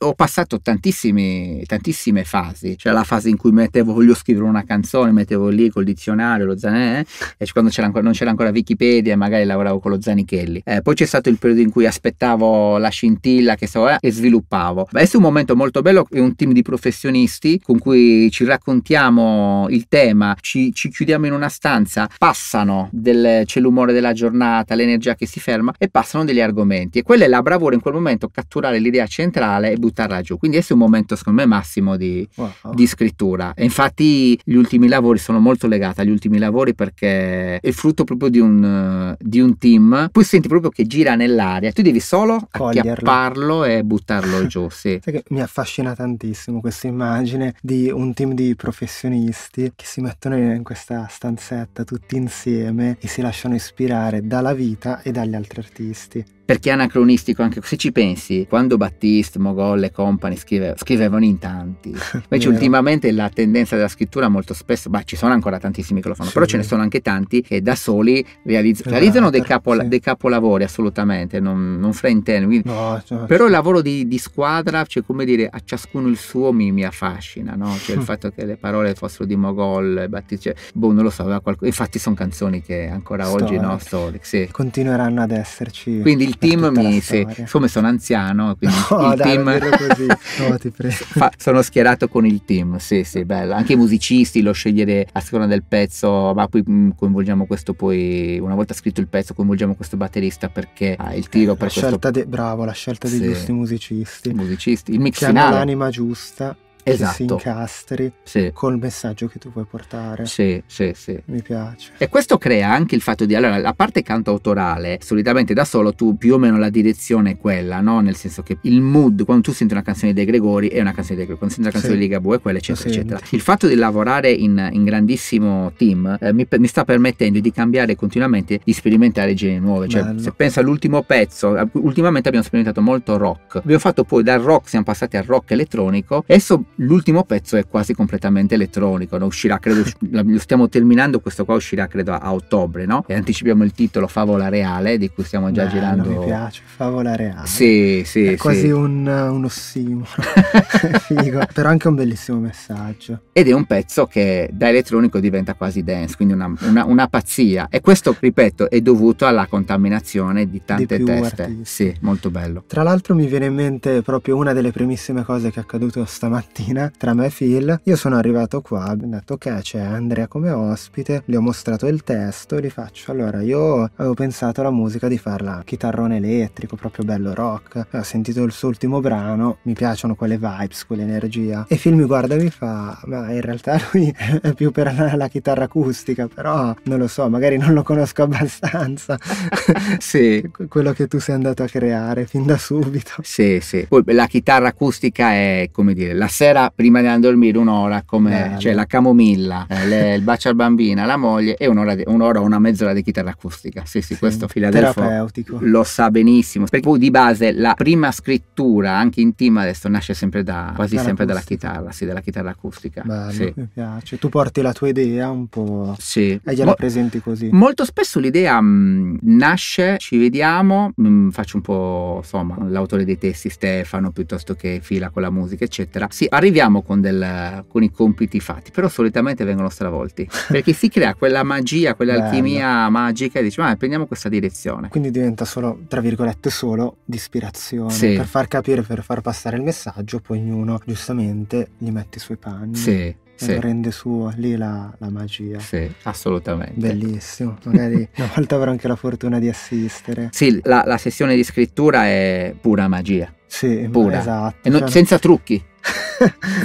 ho passato tantissime, tantissime fasi, cioè la fase in cui mettevo, voglio scrivere una canzone, mettevo lì col dizionario, lo zanè, eh, e quando c'era ancora, non c'era ancora Wikipedia, magari lavoravo con lo Zanichelli. Eh, poi c'è stato il periodo in cui aspettavo la scintilla che stavo, eh, e sviluppavo. Questo è un momento molto bello, è un team di professionisti con cui ci raccontiamo il tema, ci, ci chiudiamo in una stanza, passano, del, c'è l'umore della giornata, l'energia che si ferma e passano degli argomenti. E quella è la bravura in quel momento, catturare l'idea centrale e buttarla giù. Quindi questo è un momento secondo me massimo di, wow. di scrittura. E infatti gli ultimi lavori sono molto legati agli ultimi lavori perché è frutto proprio di un, di un team. Poi senti proprio che gira nell'aria, tu devi solo Coglierlo. e buttarlo giù. Sì. mi affascina tantissimo questa immagine di un team di professionisti che si mettono in questa stanzetta tutti insieme e si lasciano ispirare dalla vita e dagli altri artisti perché è anacronistico anche se ci pensi, quando Battiste, Mogol e company scrive, scrivevano in tanti. Invece ultimamente la tendenza della scrittura molto spesso, ma ci sono ancora tantissimi che lo fanno, sì. però ce ne sono anche tanti che da soli realizz- esatto, realizzano dei, capo- sì. dei, capolavori assolutamente, non, non fraintendo. No, cioè, però il lavoro di, di, squadra, cioè come dire, a ciascuno il suo mi, mi affascina, no? cioè il fatto che le parole fossero di Mogol, Battiste, cioè, boh, non lo so, qualco- infatti sono canzoni che ancora Storic. oggi no, storic, sì. continueranno ad esserci. Quindi il team mi se, siccome sono anziano quindi no, il dai, team così. No, ti prego. Fa, sono schierato con il team sì sì bello anche i musicisti lo scegliere a seconda del pezzo ma poi mm, coinvolgiamo questo poi una volta scritto il pezzo coinvolgiamo questo batterista perché ha ah, il eh, tiro per la questo... scelta de, bravo la scelta dei sì. giusti musicisti musicisti il mix che finale l'anima giusta esatto. che si esatto. incastri sì. col messaggio che tu vuoi portare. Sì, sì, sì. Mi piace. E questo crea anche il fatto di, allora, la parte cantautorale, solitamente da solo tu più o meno la direzione è quella, no? Nel senso che il mood, quando tu senti una canzone dei Gregori, è una canzone dei Gregori, quando senti una canzone sì. di Ligabue è quella, eccetera, eccetera. Il fatto di lavorare in, in grandissimo team eh, mi, mi, sta permettendo di cambiare continuamente, di sperimentare gene nuove. Cioè, Bello. se pensa all'ultimo pezzo, eh, ultimamente abbiamo sperimentato molto rock. Abbiamo fatto poi dal rock, siamo passati al rock elettronico, e L'ultimo pezzo è quasi completamente elettronico, no? uscirà credo, lo stiamo terminando, questo qua uscirà credo a, ottobre, no? E anticipiamo il titolo Favola Reale, di cui stiamo già Bello, girando. Mi piace, Favola Reale. Sì, sì. È sì. quasi un, un ossimoro, figo, però anche un bellissimo messaggio. Ed è un pezzo che da elettronico diventa quasi dance, quindi una, una, una pazzia. E questo, ripeto, è dovuto alla contaminazione di tante di teste. Artisti. Sì, molto bello. Tra l'altro mi viene in mente proprio una delle primissime cose che è accaduto stamattina mattina tra me e Phil. Io sono arrivato qua, ho detto ok, c'è Andrea come ospite, gli ho mostrato il testo, gli faccio allora io avevo pensato alla musica di farla chitarrone elettrico, proprio bello rock. Eh, ho sentito il suo ultimo brano, mi piacciono quelle vibes, quell'energia. E Phil mi guarda e mi fa ma in realtà lui è più per la, la chitarra acustica, però non lo so, magari non lo conosco abbastanza. sì, quello che tu sei andato a creare fin da subito. Sì, sì. Poi la chitarra acustica è come dire la serva sera prima di andare a dormire un'ora come cioè, la camomilla, eh, le, il bacio al bambino la moglie e un'ora, di, un'ora una mezz'ora di chitarra acustica. Sì, sì, sì questo Filadelfo lo sa benissimo. Perché poi di base la prima scrittura, anche intima adesso, nasce sempre da, ah, quasi chitarra sempre dalla chitarra, sì, dalla chitarra acustica. Bello, sì. mi piace. Tu porti la tua idea un po'... Sì. E gliela Mo- presenti così. Molto spesso l'idea mh, mm, nasce, ci vediamo, mh, mm, faccio un po' insomma l'autore dei testi Stefano piuttosto che Fila con la musica eccetera. Sì, arriviamo con, del, con, i compiti fatti, però solitamente vengono stravolti perché si crea quella magia, quell'alchimia magica e dici ma ah, prendiamo questa direzione. Quindi diventa solo, tra virgolette, solo di ispirazione sì. per far capire, per far passare il messaggio, poi ognuno giustamente gli mette i suoi panni. Sì. Sì. rende suo lì la, la, magia. Sì, assolutamente. Bellissimo. Magari una volta avrò anche la fortuna di assistere. Sì, la, la sessione di scrittura è pura magia. Sì, pura. esatto. Non, cioè, senza trucchi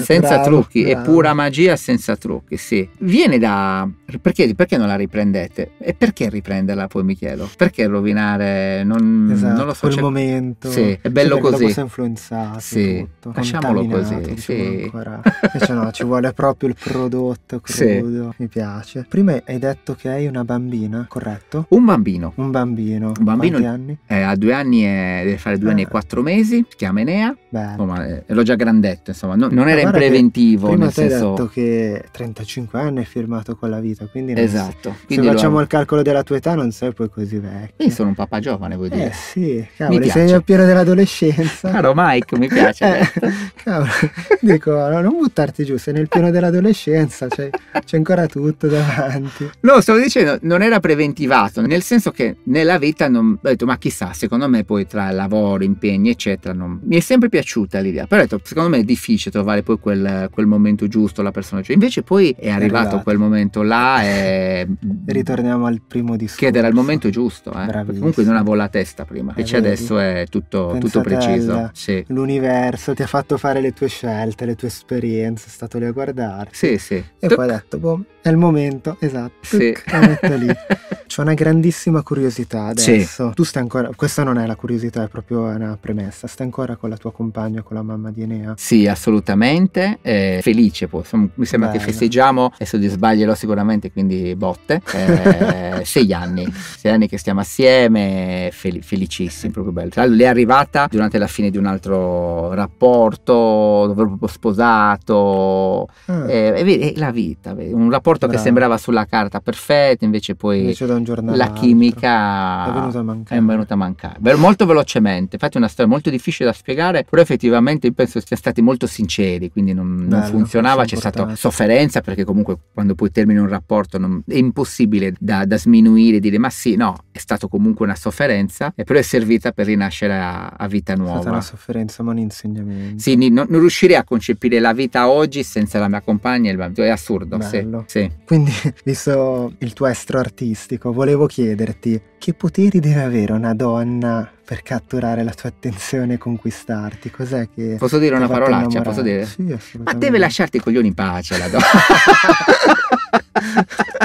senza bravo, trucchi, bravo. è pura magia senza trucchi, sì. Viene da... Perché, perché, non la riprendete? E perché riprenderla poi mi chiedo? Perché rovinare? Non, esatto, non lo so. Quel momento. Sì, è bello così. Dopo influenzato sì. tutto. Lasciamolo così. Sì. Invece no, ci vuole proprio il prodotto crudo. Sì. Mi piace. Prima hai detto che hai una bambina, corretto? Un bambino. Un bambino. Un bambino. Quanti anni? Eh, ha due anni e deve fare due eh. anni e eh. quattro mesi. Si chiama Enea. Beh. Insomma, eh, l'ho già grandetto tutto, esatto, insomma, no, non era in preventivo. Prima ti hai detto che 35 anni hai firmato con la vita, quindi esatto. Se, quindi se facciamo lo... il calcolo della tua età non sei poi così vecchio. Io sono un papà giovane, vuoi dire? Eh sì, cavolo, sei nel pieno dell'adolescenza. Caro Mike, mi piace. eh, cavolo, dico, no, non buttarti giù, sei nel pieno dell'adolescenza, cioè, c'è ancora tutto davanti. No, stavo dicendo, non era preventivato, nel senso che nella vita non, ho detto, ma chissà, secondo me poi tra lavoro, impegni, eccetera, non, mi è sempre piaciuta l'idea, però ho detto, secondo me di difficile trovare poi quel, quel momento giusto, la persona giusta. Invece poi è arrivato, esatto. quel momento là e... Ritorniamo al primo discorso. era il momento giusto, eh? comunque non avevo la testa prima, invece adesso è tutto, tutto preciso. Sì. L'universo ti ha fatto fare le tue scelte, le tue esperienze, è stato lì a guardare. Sì, sì. E Tuc. poi ha detto, boh, è il momento, esatto. Sì. La metto lì. C'è una grandissima curiosità adesso. Sì. Tu stai ancora, questa non è la curiosità, è proprio una premessa, stai ancora con la tua compagna, con la mamma di Enea? Sì, assolutamente eh, felice. Poi. Mi sembra Bene. che festeggiamo, adesso di sbaglierò sicuramente, quindi botte, eh, sei anni, sei anni che stiamo assieme, fel- felicissimi, proprio bello. Tra l'altro lei è arrivata durante la fine di un altro rapporto, dove ho proprio sposato, ah. eh, è la vita, un rapporto Bravo. che sembrava sulla carta perfetto, invece poi invece la chimica è venuta a mancare. È venuta a mancare. Molto velocemente, infatti è una storia molto difficile da spiegare, però effettivamente io penso sia stati molto molto sinceri, quindi non, Bello, non funzionava, c'è stata sofferenza perché comunque quando poi termina un rapporto non, è impossibile da, da, sminuire, dire ma sì, no, è stata comunque una sofferenza, e però è servita per rinascere a, a vita nuova. È stata una sofferenza ma un insegnamento. Sì, non, non riuscirei a concepire la vita oggi senza la mia compagna e il bambino, è assurdo. Sì, sì. Quindi, visto il tuo estro artistico, volevo chiederti che poteri deve avere una donna per catturare la tua attenzione e conquistarti. Cos'è che. Posso dire una parolaccia? Posso dire? Sì, assolutamente. Ma deve lasciarti i coglioni in pace la donna.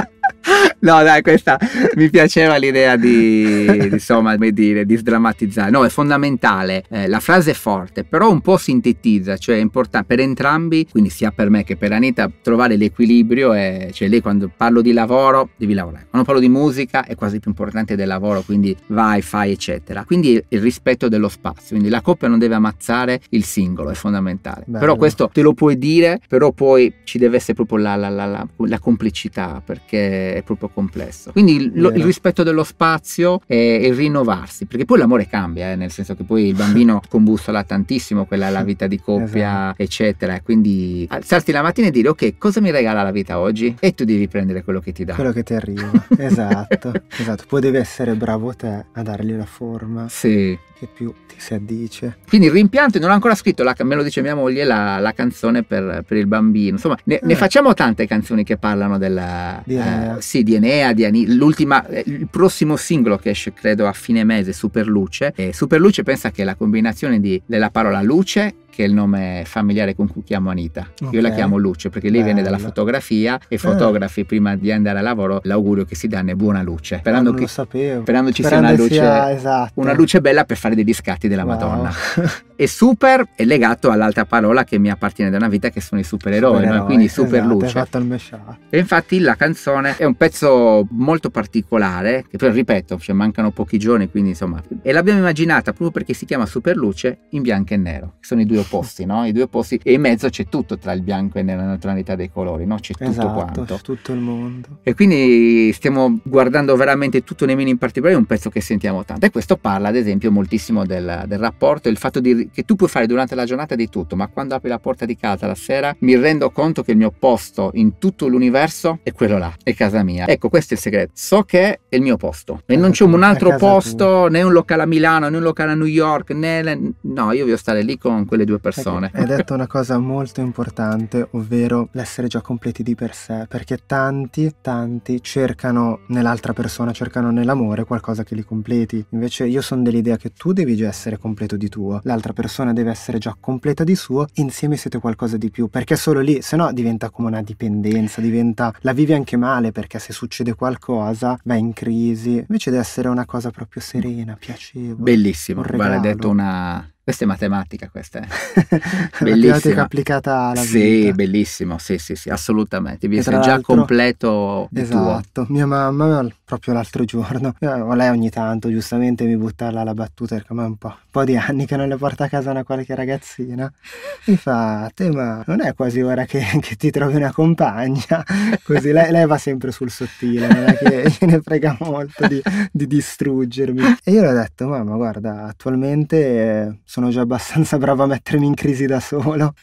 No, dai, questa mi piaceva l'idea di, insomma, come dire, di sdrammatizzare. No, è fondamentale. Eh, la frase è forte, però un po' sintetizza, cioè è importante per entrambi, quindi sia per me che per Anita, trovare l'equilibrio. È, cioè, lei quando parlo di lavoro, devi lavorare. Quando parlo di musica, è quasi più importante del lavoro, quindi vai, fai, eccetera. Quindi il rispetto dello spazio. Quindi la coppia non deve ammazzare il singolo, è fondamentale. Bello. Però questo te lo puoi dire, però poi ci deve essere proprio la, la, la, la complicità, perché è proprio complesso. Quindi lo, il rispetto dello spazio e il rinnovarsi, perché poi l'amore cambia, eh, nel senso che poi il bambino combussola tantissimo quella la vita di coppia, esatto. eccetera. Quindi alzarti la mattina e dire ok, cosa mi regala la vita oggi? E tu devi prendere quello che ti dà. Quello che ti arriva, esatto, esatto. Poi devi essere bravo te a dargli la forma. Sì, più ti si addice. Quindi il rimpianto non ho ancora scritto, la, me lo dice mia moglie, la, la canzone per, per, il bambino. Insomma, ne, eh. ne, facciamo tante canzoni che parlano della, di, eh, sì, di Irenea di Anita, l'ultima, eh, il prossimo singolo che esce credo a fine mese, Super Luce. E Super pensa che la combinazione di, della parola luce che è il nome familiare con cui chiamo Anita. Okay. Io la chiamo Luce perché lei Bella. viene dalla fotografia e eh. fotografi ah. prima di andare a lavoro l'augurio che si danno è buona luce. Ah, sperando, lo sapevo. sperando ci sperando sia, una luce, sia esatto. una luce, bella per fare degli scatti della wow. Madonna. e super è legato all'altra parola che mi appartiene da una vita che sono i supereroi, supereroi no? quindi esatto, super esatto, luce. Fatto il e infatti la canzone è un pezzo molto particolare, che però ripeto, cioè mancano pochi giorni, quindi insomma, e l'abbiamo immaginata proprio perché si chiama Super Luce in bianco e nero, che sono i due opposti, no? I due opposti e in mezzo c'è tutto tra il bianco e nella neutralità dei colori, no? C'è tutto esatto, quanto. tutto il mondo. E quindi stiamo guardando veramente tutto Nemini in particolare, un pezzo che sentiamo tanto. E questo parla ad esempio moltissimo del, del rapporto, il fatto di, che tu puoi fare durante la giornata di tutto, ma quando apri la porta di casa la sera mi rendo conto che il mio posto in tutto l'universo è quello là, è casa mia. Ecco, questo è il segreto. So che è il mio posto e non c'è un altro posto, tua. né un locale a Milano, né un locale a New York, né... Le... No, io voglio stare lì con quelle due due ecco, persone. Hai detto una cosa molto importante, ovvero l'essere già completi di per sé, perché tanti, tanti cercano nell'altra persona, cercano nell'amore qualcosa che li completi. Invece io sono dell'idea che tu devi già essere completo di tuo, l'altra persona deve essere già completa di suo, insieme siete qualcosa di più, perché solo lì, se no diventa come una dipendenza, diventa la vivi anche male perché se succede qualcosa vai in crisi, invece di essere una cosa proprio serena, piacevole. Bellissimo, un regalo. vale detto una questa è matematica, questa è matematica applicata alla sì, vita. Sì, bellissimo, sì, sì, sì, assolutamente. Devi essere già completo esatto. tuo. Esatto, mia mamma proprio l'altro giorno. Io, eh, lei ogni tanto giustamente mi butta là la battuta perché ma è un po', un po', di anni che non le porta a casa una qualche ragazzina. Mi fa, te ma non è quasi ora che, che ti trovi una compagna? Così lei, lei, va sempre sul sottile, non è che gliene frega molto di, di distruggermi. E io le ho detto, mamma guarda, attualmente sono già abbastanza bravo a mettermi in crisi da solo.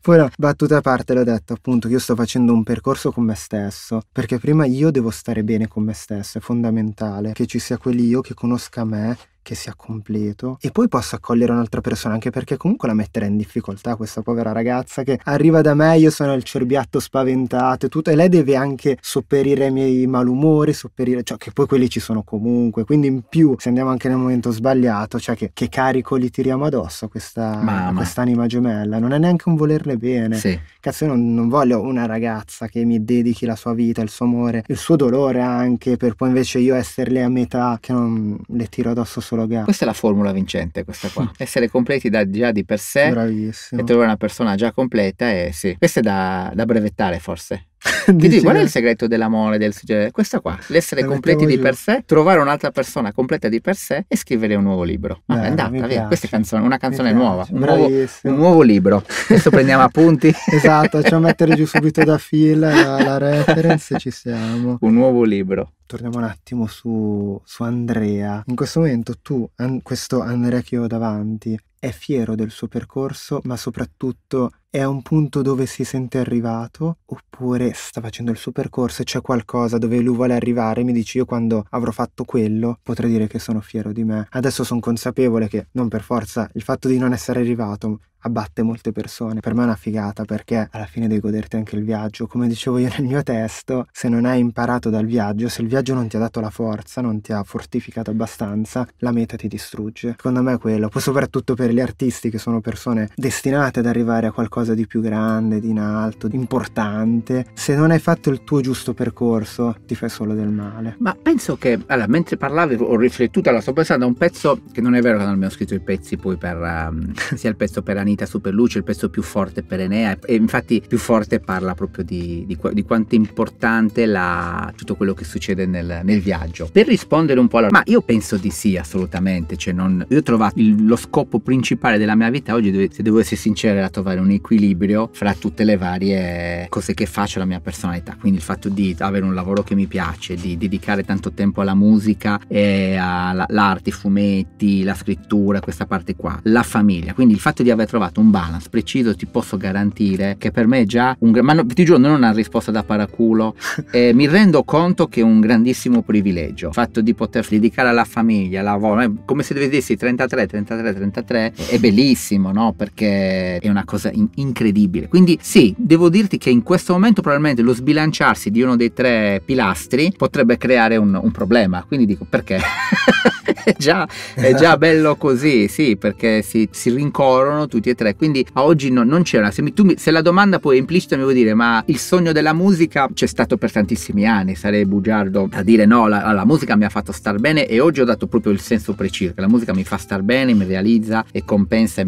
Poi no, battuta a parte l'ho detto appunto che io sto facendo un percorso con me stesso perché prima io devo stare bene bene con me stesso, è fondamentale che ci sia quell'io che conosca me che sia completo e poi posso accogliere un'altra persona anche perché comunque la metterei in difficoltà questa povera ragazza che arriva da me io sono il cerbiatto spaventato e tutto e lei deve anche sopperire ai miei malumori sopperire cioè che poi quelli ci sono comunque quindi in più se andiamo anche nel momento sbagliato cioè che, che carico li tiriamo addosso a questa quest'anima gemella non è neanche un volerle bene sì. cazzo io non, non voglio una ragazza che mi dedichi la sua vita il suo amore il suo dolore anche per poi invece io esserle a metà che non le tiro addosso solo titolo che ha. Questa è la formula vincente, questa qua. Essere completi da, già di per sé. Bravissimo. E trovare una persona già completa e sì. Questa è da, da brevettare forse. Quindi, qual è il segreto dell'amore? Del, cioè, questa qua, l'essere la eh, completi di giù. per sé, trovare un'altra persona completa di per sé e scrivere un nuovo libro. Ma ah, è andata, via. Questa è canzone, una canzone nuova, un nuovo, un nuovo, libro. Adesso prendiamo appunti. esatto, facciamo mettere giù subito da fila la, la reference ci siamo. Un nuovo libro torniamo un attimo su, su, Andrea. In questo momento tu, an- questo Andrea che ho davanti, è fiero del suo percorso, ma soprattutto è a un punto dove si sente arrivato, oppure sta facendo il suo percorso e c'è qualcosa dove lui vuole arrivare, mi dici io quando avrò fatto quello potrei dire che sono fiero di me. Adesso sono consapevole che non per forza il fatto di non essere arrivato abbatte molte persone. Per me è una figata perché alla fine devi goderti anche il viaggio. Come dicevo io nel mio testo, se non hai imparato dal viaggio, se il viaggio non ti ha dato la forza, non ti ha fortificato abbastanza, la meta ti distrugge. Secondo me è quello, poi soprattutto per gli artisti che sono persone destinate ad arrivare a qualcosa di più grande, di in alto, di importante. Se non hai fatto il tuo giusto percorso, ti fai solo del male. Ma penso che, allora, mentre parlavi ho riflettuto, allora sto pensando a un pezzo che non è vero che non abbiamo scritto i pezzi poi per, um, sia il pezzo per Anita finita Superluce il pezzo più forte per Enea e infatti più forte parla proprio di, di, di quanto è importante la, tutto quello che succede nel, nel, viaggio. Per rispondere un po' alla... Ma io penso di sì assolutamente, cioè non, io ho trovato il, lo scopo principale della mia vita oggi, deve, se devo essere sincero, era trovare un equilibrio fra tutte le varie cose che faccio, la mia personalità, quindi il fatto di avere un lavoro che mi piace, di dedicare tanto tempo alla musica e all'arte, i fumetti, la scrittura, questa parte qua, la famiglia, quindi il fatto di aver trovato trovato un balance preciso, ti posso garantire che per me è già un gran... Ma no, ti giuro, non è una risposta da paraculo. eh, mi rendo conto che è un grandissimo privilegio, il fatto di potersi dedicare alla famiglia, al lavoro, eh, come se dovessi 33, 33, 33, è bellissimo, no? Perché è una cosa in- incredibile. Quindi sì, devo dirti che in questo momento probabilmente lo sbilanciarsi di uno dei tre pilastri potrebbe creare un, un problema. Quindi dico perché? già, è già bello così, sì, perché si, si, rincorrono tutti e tre. Quindi a oggi no, non c'era. Se, mi, mi, se, la domanda poi è implicita, mi vuoi dire, ma il sogno della musica c'è stato per tantissimi anni, sarei bugiardo a dire no, la, la musica mi ha fatto star bene e oggi ho dato proprio il senso preciso, la musica mi fa star bene, mi realizza e compensa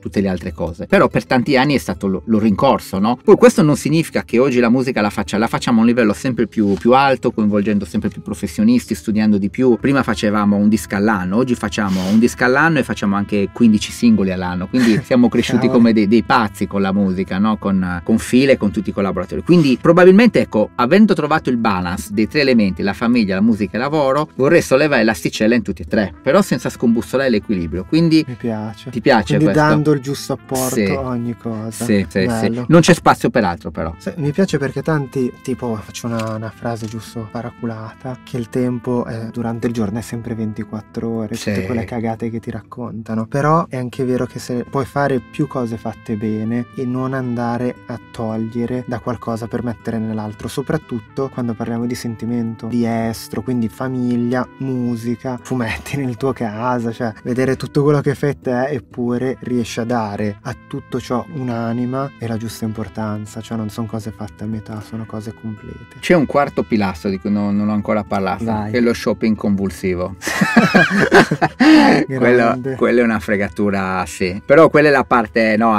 tutte le altre cose. Però per tanti anni è stato lo, lo rincorso, no? Poi questo non significa che oggi la musica la faccia, la facciamo a un livello sempre più, più alto, coinvolgendo sempre più professionisti, studiando di più. Prima facevamo un discalato all'anno, oggi facciamo un disco all'anno e facciamo anche 15 singoli all'anno, quindi siamo cresciuti come dei, dei, pazzi con la musica, no? con, con file, con tutti i collaboratori. Quindi probabilmente ecco, avendo trovato il balance dei tre elementi, la famiglia, la musica e il lavoro, vorrei sollevare l'asticella in tutti e tre, però senza scombussolare l'equilibrio. Quindi mi piace. Ti piace quindi questo? dando il giusto apporto sì. a ogni cosa. Sì, sì, sì, Non c'è spazio per altro però. Sì, mi piace perché tanti, tipo faccio una, una frase giusto paraculata, che il tempo eh, durante il giorno è sempre 24 24 ore, sì. tutte quelle cagate che ti raccontano. Però è anche vero che se puoi fare più cose fatte bene e non andare a togliere da qualcosa per mettere nell'altro, soprattutto quando parliamo di sentimento, di estro, quindi famiglia, musica, fumetti nel tuo casa, cioè vedere tutto quello che fai te eppure riesci a dare a tutto ciò un'anima e la giusta importanza, cioè non sono cose fatte a metà, sono cose complete. C'è un quarto pilastro di cui non, non ho ancora parlato, Vai. che è lo shopping convulsivo. quello, quella è una fregatura a Però quella è la parte, no,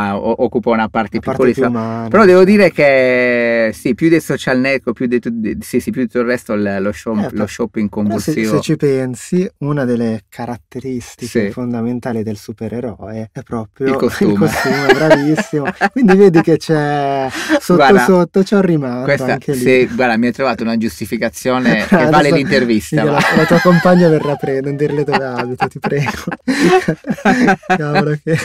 occupa una parte piccolissima. Però devo dire che sì, più dei social network, più di, sì, sì, più di tutto il resto lo, shop, eh, certo. lo shopping convulsivo. Se, se, ci pensi, una delle caratteristiche sì. fondamentali del supereroe è proprio il costume. Il costume bravissimo. Quindi vedi che c'è sotto guarda, sotto c'è un rimando questa, anche lì. Se, guarda, mi hai trovato una giustificazione che vale l'intervista. la, la tua compagna verrà a prendere dirle dove abito, ti prego. Cavolo che...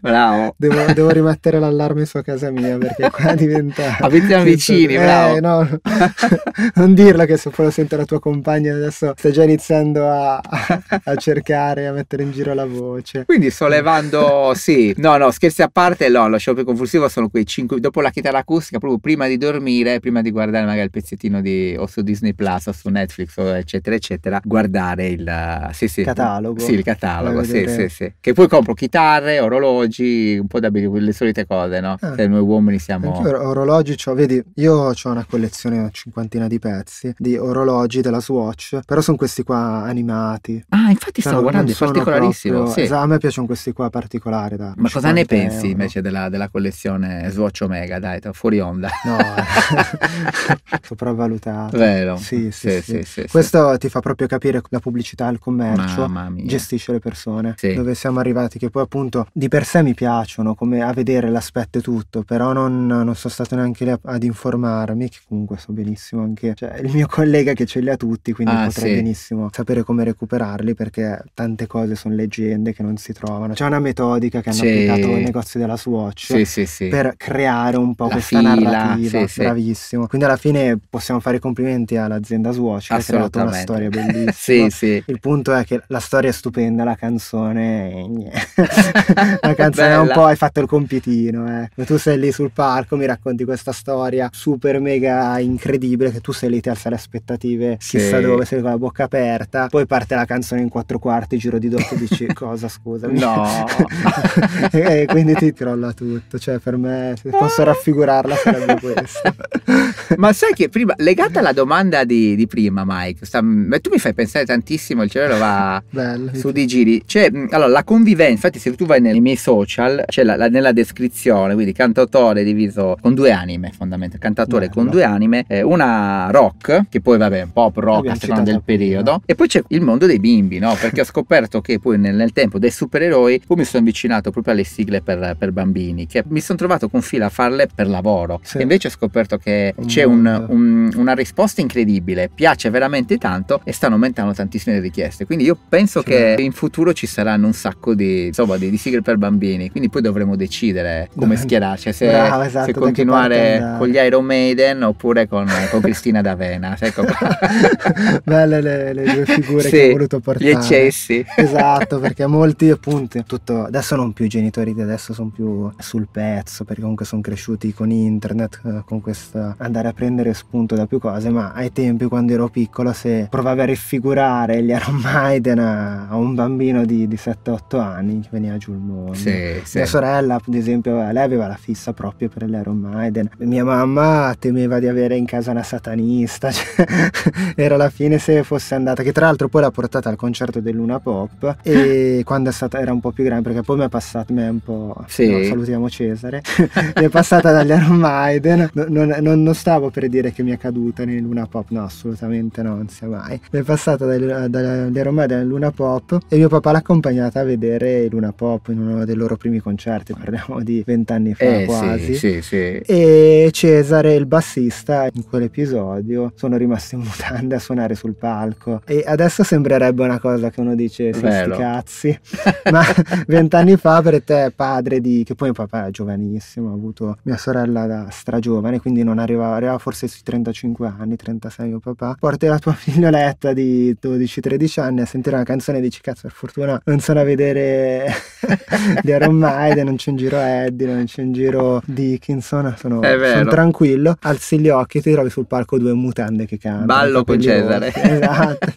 Bravo. Devo, devo, rimettere l'allarme su casa mia perché qua diventa... Abitiamo vicini, eh, bravo. No, non dirlo che se poi lo sente la tua compagna adesso sta già iniziando a, a cercare, a mettere in giro la voce. Quindi sto levando... sì, no, no, scherzi a parte, no, lo shopping convulsivo sono quei 5, dopo la chitarra acustica, proprio prima di dormire, prima di guardare magari il pezzettino di, o su Disney Plus o su Netflix eccetera eccetera, guardare il sì, sì. catalogo. Sì, il catalogo, eh, sì, sì, sì. Che poi compro chitarre, orologi, un po' da le solite cose, no? Ah. Cioè, noi uomini siamo... Anch'io orologi, cioè, vedi, io ho una collezione, una cinquantina di pezzi, di orologi della Swatch, però sono questi qua animati. Ah, infatti stavo guardando, è particolarissimo. Proprio, sì. esatto, a me piacciono questi qua particolari. Da Ma cosa ne pensi euro. invece della, della, collezione Swatch Omega? Dai, fuori onda. No, eh, sopravvalutato. Vero. Sì sì, sì sì sì, Questo ti fa proprio capire la pubblicità al commercio, gestisce le persone. Sì. Dove siamo arrivati, che poi appunto di per sé mi piacciono, come a vedere l'aspetto e tutto, però non, non sono stato neanche lì ad informarmi, che comunque so benissimo anche, cioè il mio collega che ce li ha tutti, quindi ah, potrei sì. benissimo sapere come recuperarli perché tante cose sono leggende che non si trovano. C'è una metodica che hanno sì. applicato i negozi della Swatch sì, per creare un po' La questa fila, narrativa, bravissimo. Quindi alla fine possiamo fare i complimenti all'azienda Swatch che ha creato una storia bellissima. sì, sì. Il punto punto è che la storia è stupenda, la canzone la canzone è un po' hai fatto il compitino, eh. tu sei lì sul palco, mi racconti questa storia super mega incredibile che tu sei lì, ti alza le aspettative, sì. chissà dove, sei con la bocca aperta, poi parte la canzone in quattro quarti, giro di dopo dici cosa scusa, no, e, e quindi ti crolla tutto, cioè per me se posso raffigurarla sarebbe questa. Ma sai che prima, legata alla domanda di, di prima Mike, sta, tu mi fai pensare tantissimo il cervello quello va Bello. su di giri. C'è, mm, allora, la convivenza, infatti se tu vai nei miei social, c'è la, la, nella descrizione, quindi cantatore diviso con due anime fondamentalmente, cantatore Bello. con due anime, eh, una rock, che poi vabbè, pop rock a seconda del periodo, no? e poi c'è il mondo dei bimbi, no? Perché ho scoperto che poi nel, nel, tempo dei supereroi, poi mi sono avvicinato proprio alle sigle per, per bambini, che mi sono trovato con fila a farle per lavoro. Sì. E invece ho scoperto che un c'è un, un, una risposta incredibile, piace veramente tanto e stanno aumentando tantissime richieste queste. Quindi io penso sì. che in futuro ci saranno un sacco di, insomma, di, di sigle per bambini. Quindi poi dovremo decidere come schierarci. Se, Bravo, esatto, se continuare con gli Iron Maiden oppure con, con Cristina D'Avena. Ecco Belle le, le, due figure sì, che ho voluto portare. Gli eccessi. Esatto, perché molti appunto tutto, adesso non più i genitori di adesso sono più sul pezzo perché comunque sono cresciuti con internet, eh, con questo andare a prendere spunto da più cose, ma ai tempi quando ero piccolo se provavi a raffigurare gli Iron Maiden, Maiden a un bambino di, di 7-8 anni che veniva giù il mondo. Sì, sì. Mia sorella, ad esempio, lei aveva la fissa proprio per l'Iron Maiden. Mia mamma temeva di avere in casa una satanista. Cioè, era la fine se fosse andata, che tra l'altro poi l'ha portata al concerto del Luna Pop. E quando stata, era un po' più grande, perché poi mi è passata, mi è un po'. Sì. No, salutiamo Cesare. mi è passata dagli Iron Maiden. Non, non, non, stavo per dire che mi è caduta nel Luna Pop, no, assolutamente no, non sia mai. Mi è passata dagli grande Roma del Luna Pop e mio papà l'ha accompagnata a vedere il Luna Pop in uno dei loro primi concerti, parliamo di vent'anni fa eh, quasi. Sì, sì, sì. E Cesare, il bassista, in quell'episodio sono rimasti in mutande a suonare sul palco e adesso sembrerebbe una cosa che uno dice sì, sti cazzi, ma vent'anni fa per te padre di, che poi mio papà è giovanissimo, ha avuto mia sorella da stragiovane, quindi non arrivava, arrivava forse sui 35 anni, 36 mio papà, porti la tua figlioletta di 12-13 anni anni a sentire una canzone e dici cazzo per fortuna non sono a vedere di Iron Maiden, non c'è un giro Eddie, non c'è un giro Dickinson, sono, sono tranquillo. Alzi gli occhi e ti trovi sul palco due mutande che cambiano. Ballo con Cesare. Esatto.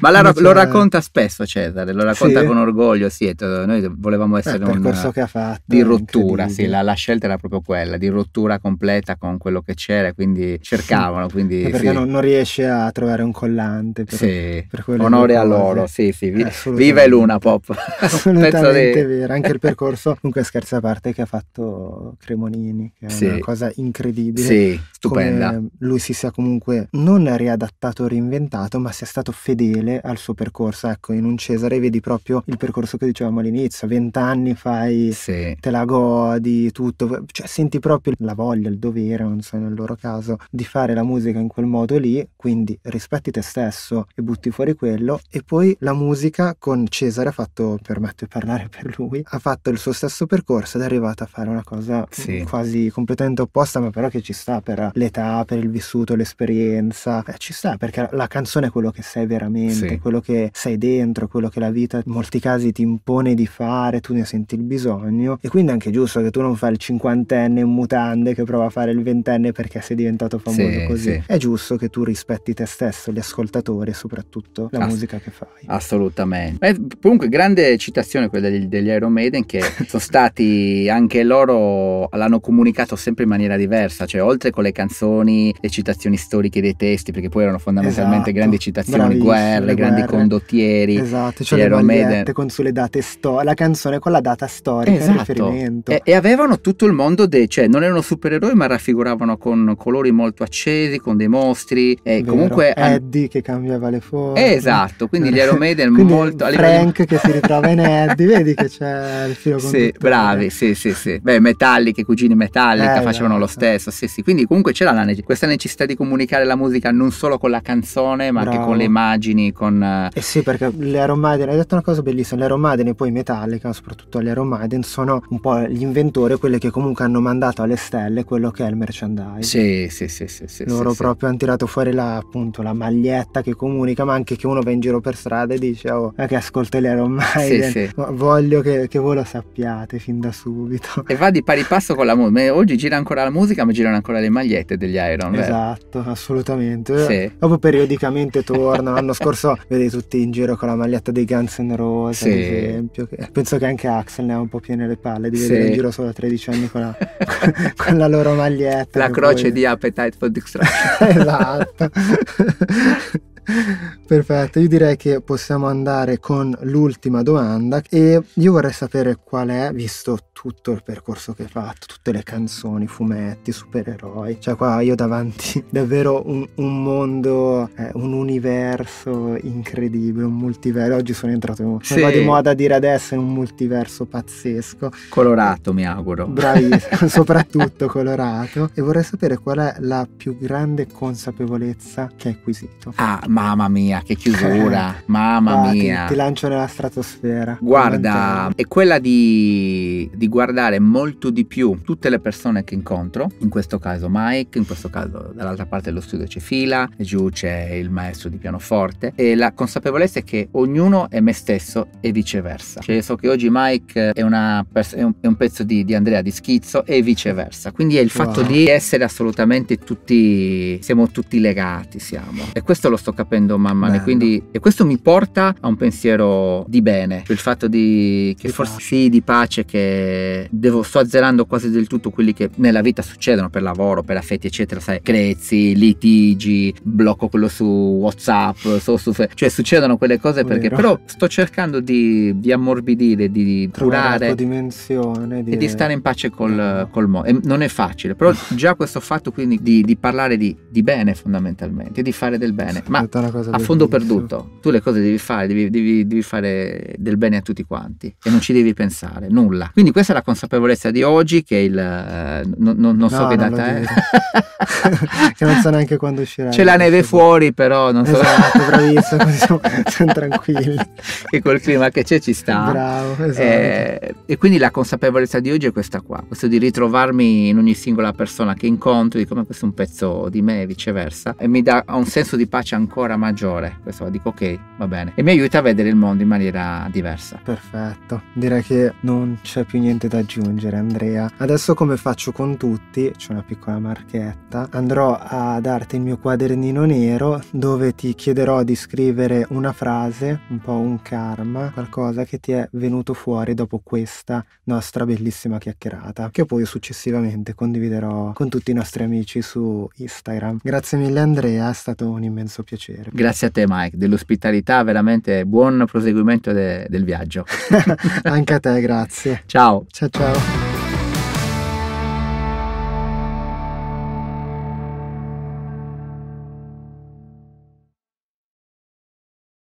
Ma la, lo, cioè racconta spesso Cesare, lo racconta sì. con orgoglio, sì, noi volevamo eh, essere un percorso che ha fatto di rottura, sì, la, la, scelta era proprio quella, di rottura completa con quello che c'era, quindi cercavano, quindi, perché sì. non, non riesce a trovare un collante per, sì. per quello o no, onore a loro, sì, sì, vi, viva Luna Pop. Assolutamente di... vero, anche il percorso, comunque scherzo a parte, che ha fatto Cremonini, che è sì. una cosa incredibile. Sì Stupenda. lui si sia comunque non riadattato o reinventato, ma sia stato fedele al suo percorso. Ecco, in un Cesare vedi proprio il percorso che dicevamo all'inizio: vent'anni fai, sì. te la godi, tutto. Cioè, senti proprio la voglia, il dovere, non so, nel loro caso, di fare la musica in quel modo lì. Quindi rispetti te stesso e butti fuori quello. E poi la musica con Cesare ha fatto, permetto di parlare per lui, ha fatto il suo stesso percorso ed è arrivato a fare una cosa sì. quasi completamente opposta, ma però che ci sta per l'età, per il vissuto, l'esperienza. Eh, ci sta perché la canzone è quello che sei veramente, sì. quello che sei dentro, quello che la vita in molti casi ti impone di fare, tu ne senti il bisogno. E quindi è anche giusto che tu non fai il cinquantenne in mutande che prova a fare il ventenne perché sei diventato famoso sì, così. Sì. È giusto che tu rispetti te stesso, gli ascoltatori e soprattutto la Ass- musica che fai. Assolutamente. Beh, comunque grande citazione quella degli, degli Iron Maiden che sono stati anche loro l'hanno comunicato sempre in maniera diversa, cioè oltre con le canzoni canzoni, le citazioni storiche dei testi, perché poi erano fondamentalmente esatto, grandi citazioni, guerre, grandi condottieri. Esatto, cioè le magliette con sulle date storiche, la canzone con la data storica esatto. E, e, avevano tutto il mondo, de- cioè non erano supereroi ma raffiguravano con colori molto accesi, con dei mostri. E Vero. comunque... Eddie an- che cambiava le forme. Esatto, quindi gli Iron Maiden molto... Frank che si ritrova in Eddie, vedi che c'è il filo Sì, bravi, sì, sì, sì. Beh, Metallica, i cugini Metallica eh, facevano esatto. lo stesso, sì, sì. Quindi comunque poi c'era la, questa necessità di comunicare la musica non solo con la canzone, ma Bravo. anche con le immagini. Con... Eh, eh sì, perché le Aromaden hai detto una cosa bellissima, le Aromaden e poi Metallica, soprattutto le Aromaden sono un po' gli inventori, quelli che comunque hanno mandato alle stelle quello che è il merchandise. Sì, sì, sì. sì, sì Loro sì, proprio hanno tirato fuori la, appunto, la maglietta che comunica, ma anche che uno va in giro per strada e dice, oh, che ascolto le Aromaden sì. Maiden, voglio che, che voi lo sappiate fin da subito. E va di pari passo con la musica. Oggi gira ancora la musica, ma girano ancora le magliette sete degli Iron. Esatto, assolutamente. Sì. Dopo periodicamente torna. L'anno scorso vedi tutti in giro con la maglietta dei Guns N' Roses, sì. ad esempio. Penso che anche Axel ne ha un po' piene le palle di vedere in giro solo a 13 anni con la, con la loro maglietta. La croce poi... di Appetite for Destruction. esatto. Perfetto, io direi che possiamo andare con l'ultima domanda e io vorrei sapere qual è, visto tutto il percorso che hai fatto, tutte le canzoni, fumetti, supereroi, cioè qua io davanti davvero un, un mondo, eh, un universo incredibile, un multiverso, oggi sono entrato, in, sì. va di moda a dire adesso, in un multiverso pazzesco. Colorato mi auguro. Bravissimo, soprattutto colorato e vorrei sapere qual è la più grande consapevolezza che hai acquisito. Ah, mamma mia, che chiusura, mamma Guarda, mia. Ti, ti, lancio nella stratosfera. Guarda, è quella di, di, guardare molto di più tutte le persone che incontro, in questo caso Mike, in questo caso dall'altra parte dello studio c'è Fila, e giù c'è il maestro di pianoforte e la consapevolezza è che ognuno è me stesso e viceversa. Cioè so che oggi Mike è, una, è, un, è un, pezzo di, di, Andrea di schizzo e viceversa. Quindi è il wow. fatto di essere assolutamente tutti, siamo tutti legati, siamo. E questo lo sto capendo capendo man mano. E quindi e questo mi porta a un pensiero di bene, il fatto di che di forse pace. sì, di pace, che devo, sto azzerando quasi del tutto quelli che nella vita succedono per lavoro, per affetti, eccetera, sai, crezzi, litigi, blocco quello su WhatsApp, so, su, cioè succedono quelle cose perché Vero. però sto cercando di, di ammorbidire, di curare la dimensione di... e di stare in pace col, eh. col mondo. Non è facile, però già questo fatto quindi di, di parlare di, di, bene fondamentalmente, di fare del bene, ma tutta una cosa a fondo perduto. Tu le cose devi fare, devi, devi, devi, fare del bene a tutti quanti e non ci devi pensare, nulla. Quindi questa è la consapevolezza di oggi che il... Eh, no, no, non so che non data è. che non so neanche quando uscirà. C'è la neve fuori però, non so. Esatto, bravissimo, siamo, siamo tranquilli. che col clima che c'è ci sta. Bravo, esatto. Eh, e quindi la consapevolezza di oggi è questa qua, questo di ritrovarmi in ogni singola persona che incontro, di come questo è un pezzo di me e viceversa, e mi dà un senso di pace ancora ancora maggiore. Questo dico ok, va bene. E mi aiuta a vedere il mondo in maniera diversa. Perfetto, direi che non c'è più niente da aggiungere Andrea. Adesso come faccio con tutti, c'è una piccola marchetta, andrò a darti il mio quadernino nero dove ti chiederò di scrivere una frase, un po' un karma, qualcosa che ti è venuto fuori dopo questa nostra bellissima chiacchierata, che poi successivamente condividerò con tutti i nostri amici su Instagram. Grazie mille Andrea, è stato un immenso piacere piacere. Grazie a te Mike dell'ospitalità, veramente buon proseguimento de- del viaggio. Anche a te, grazie. Ciao. Ciao ciao.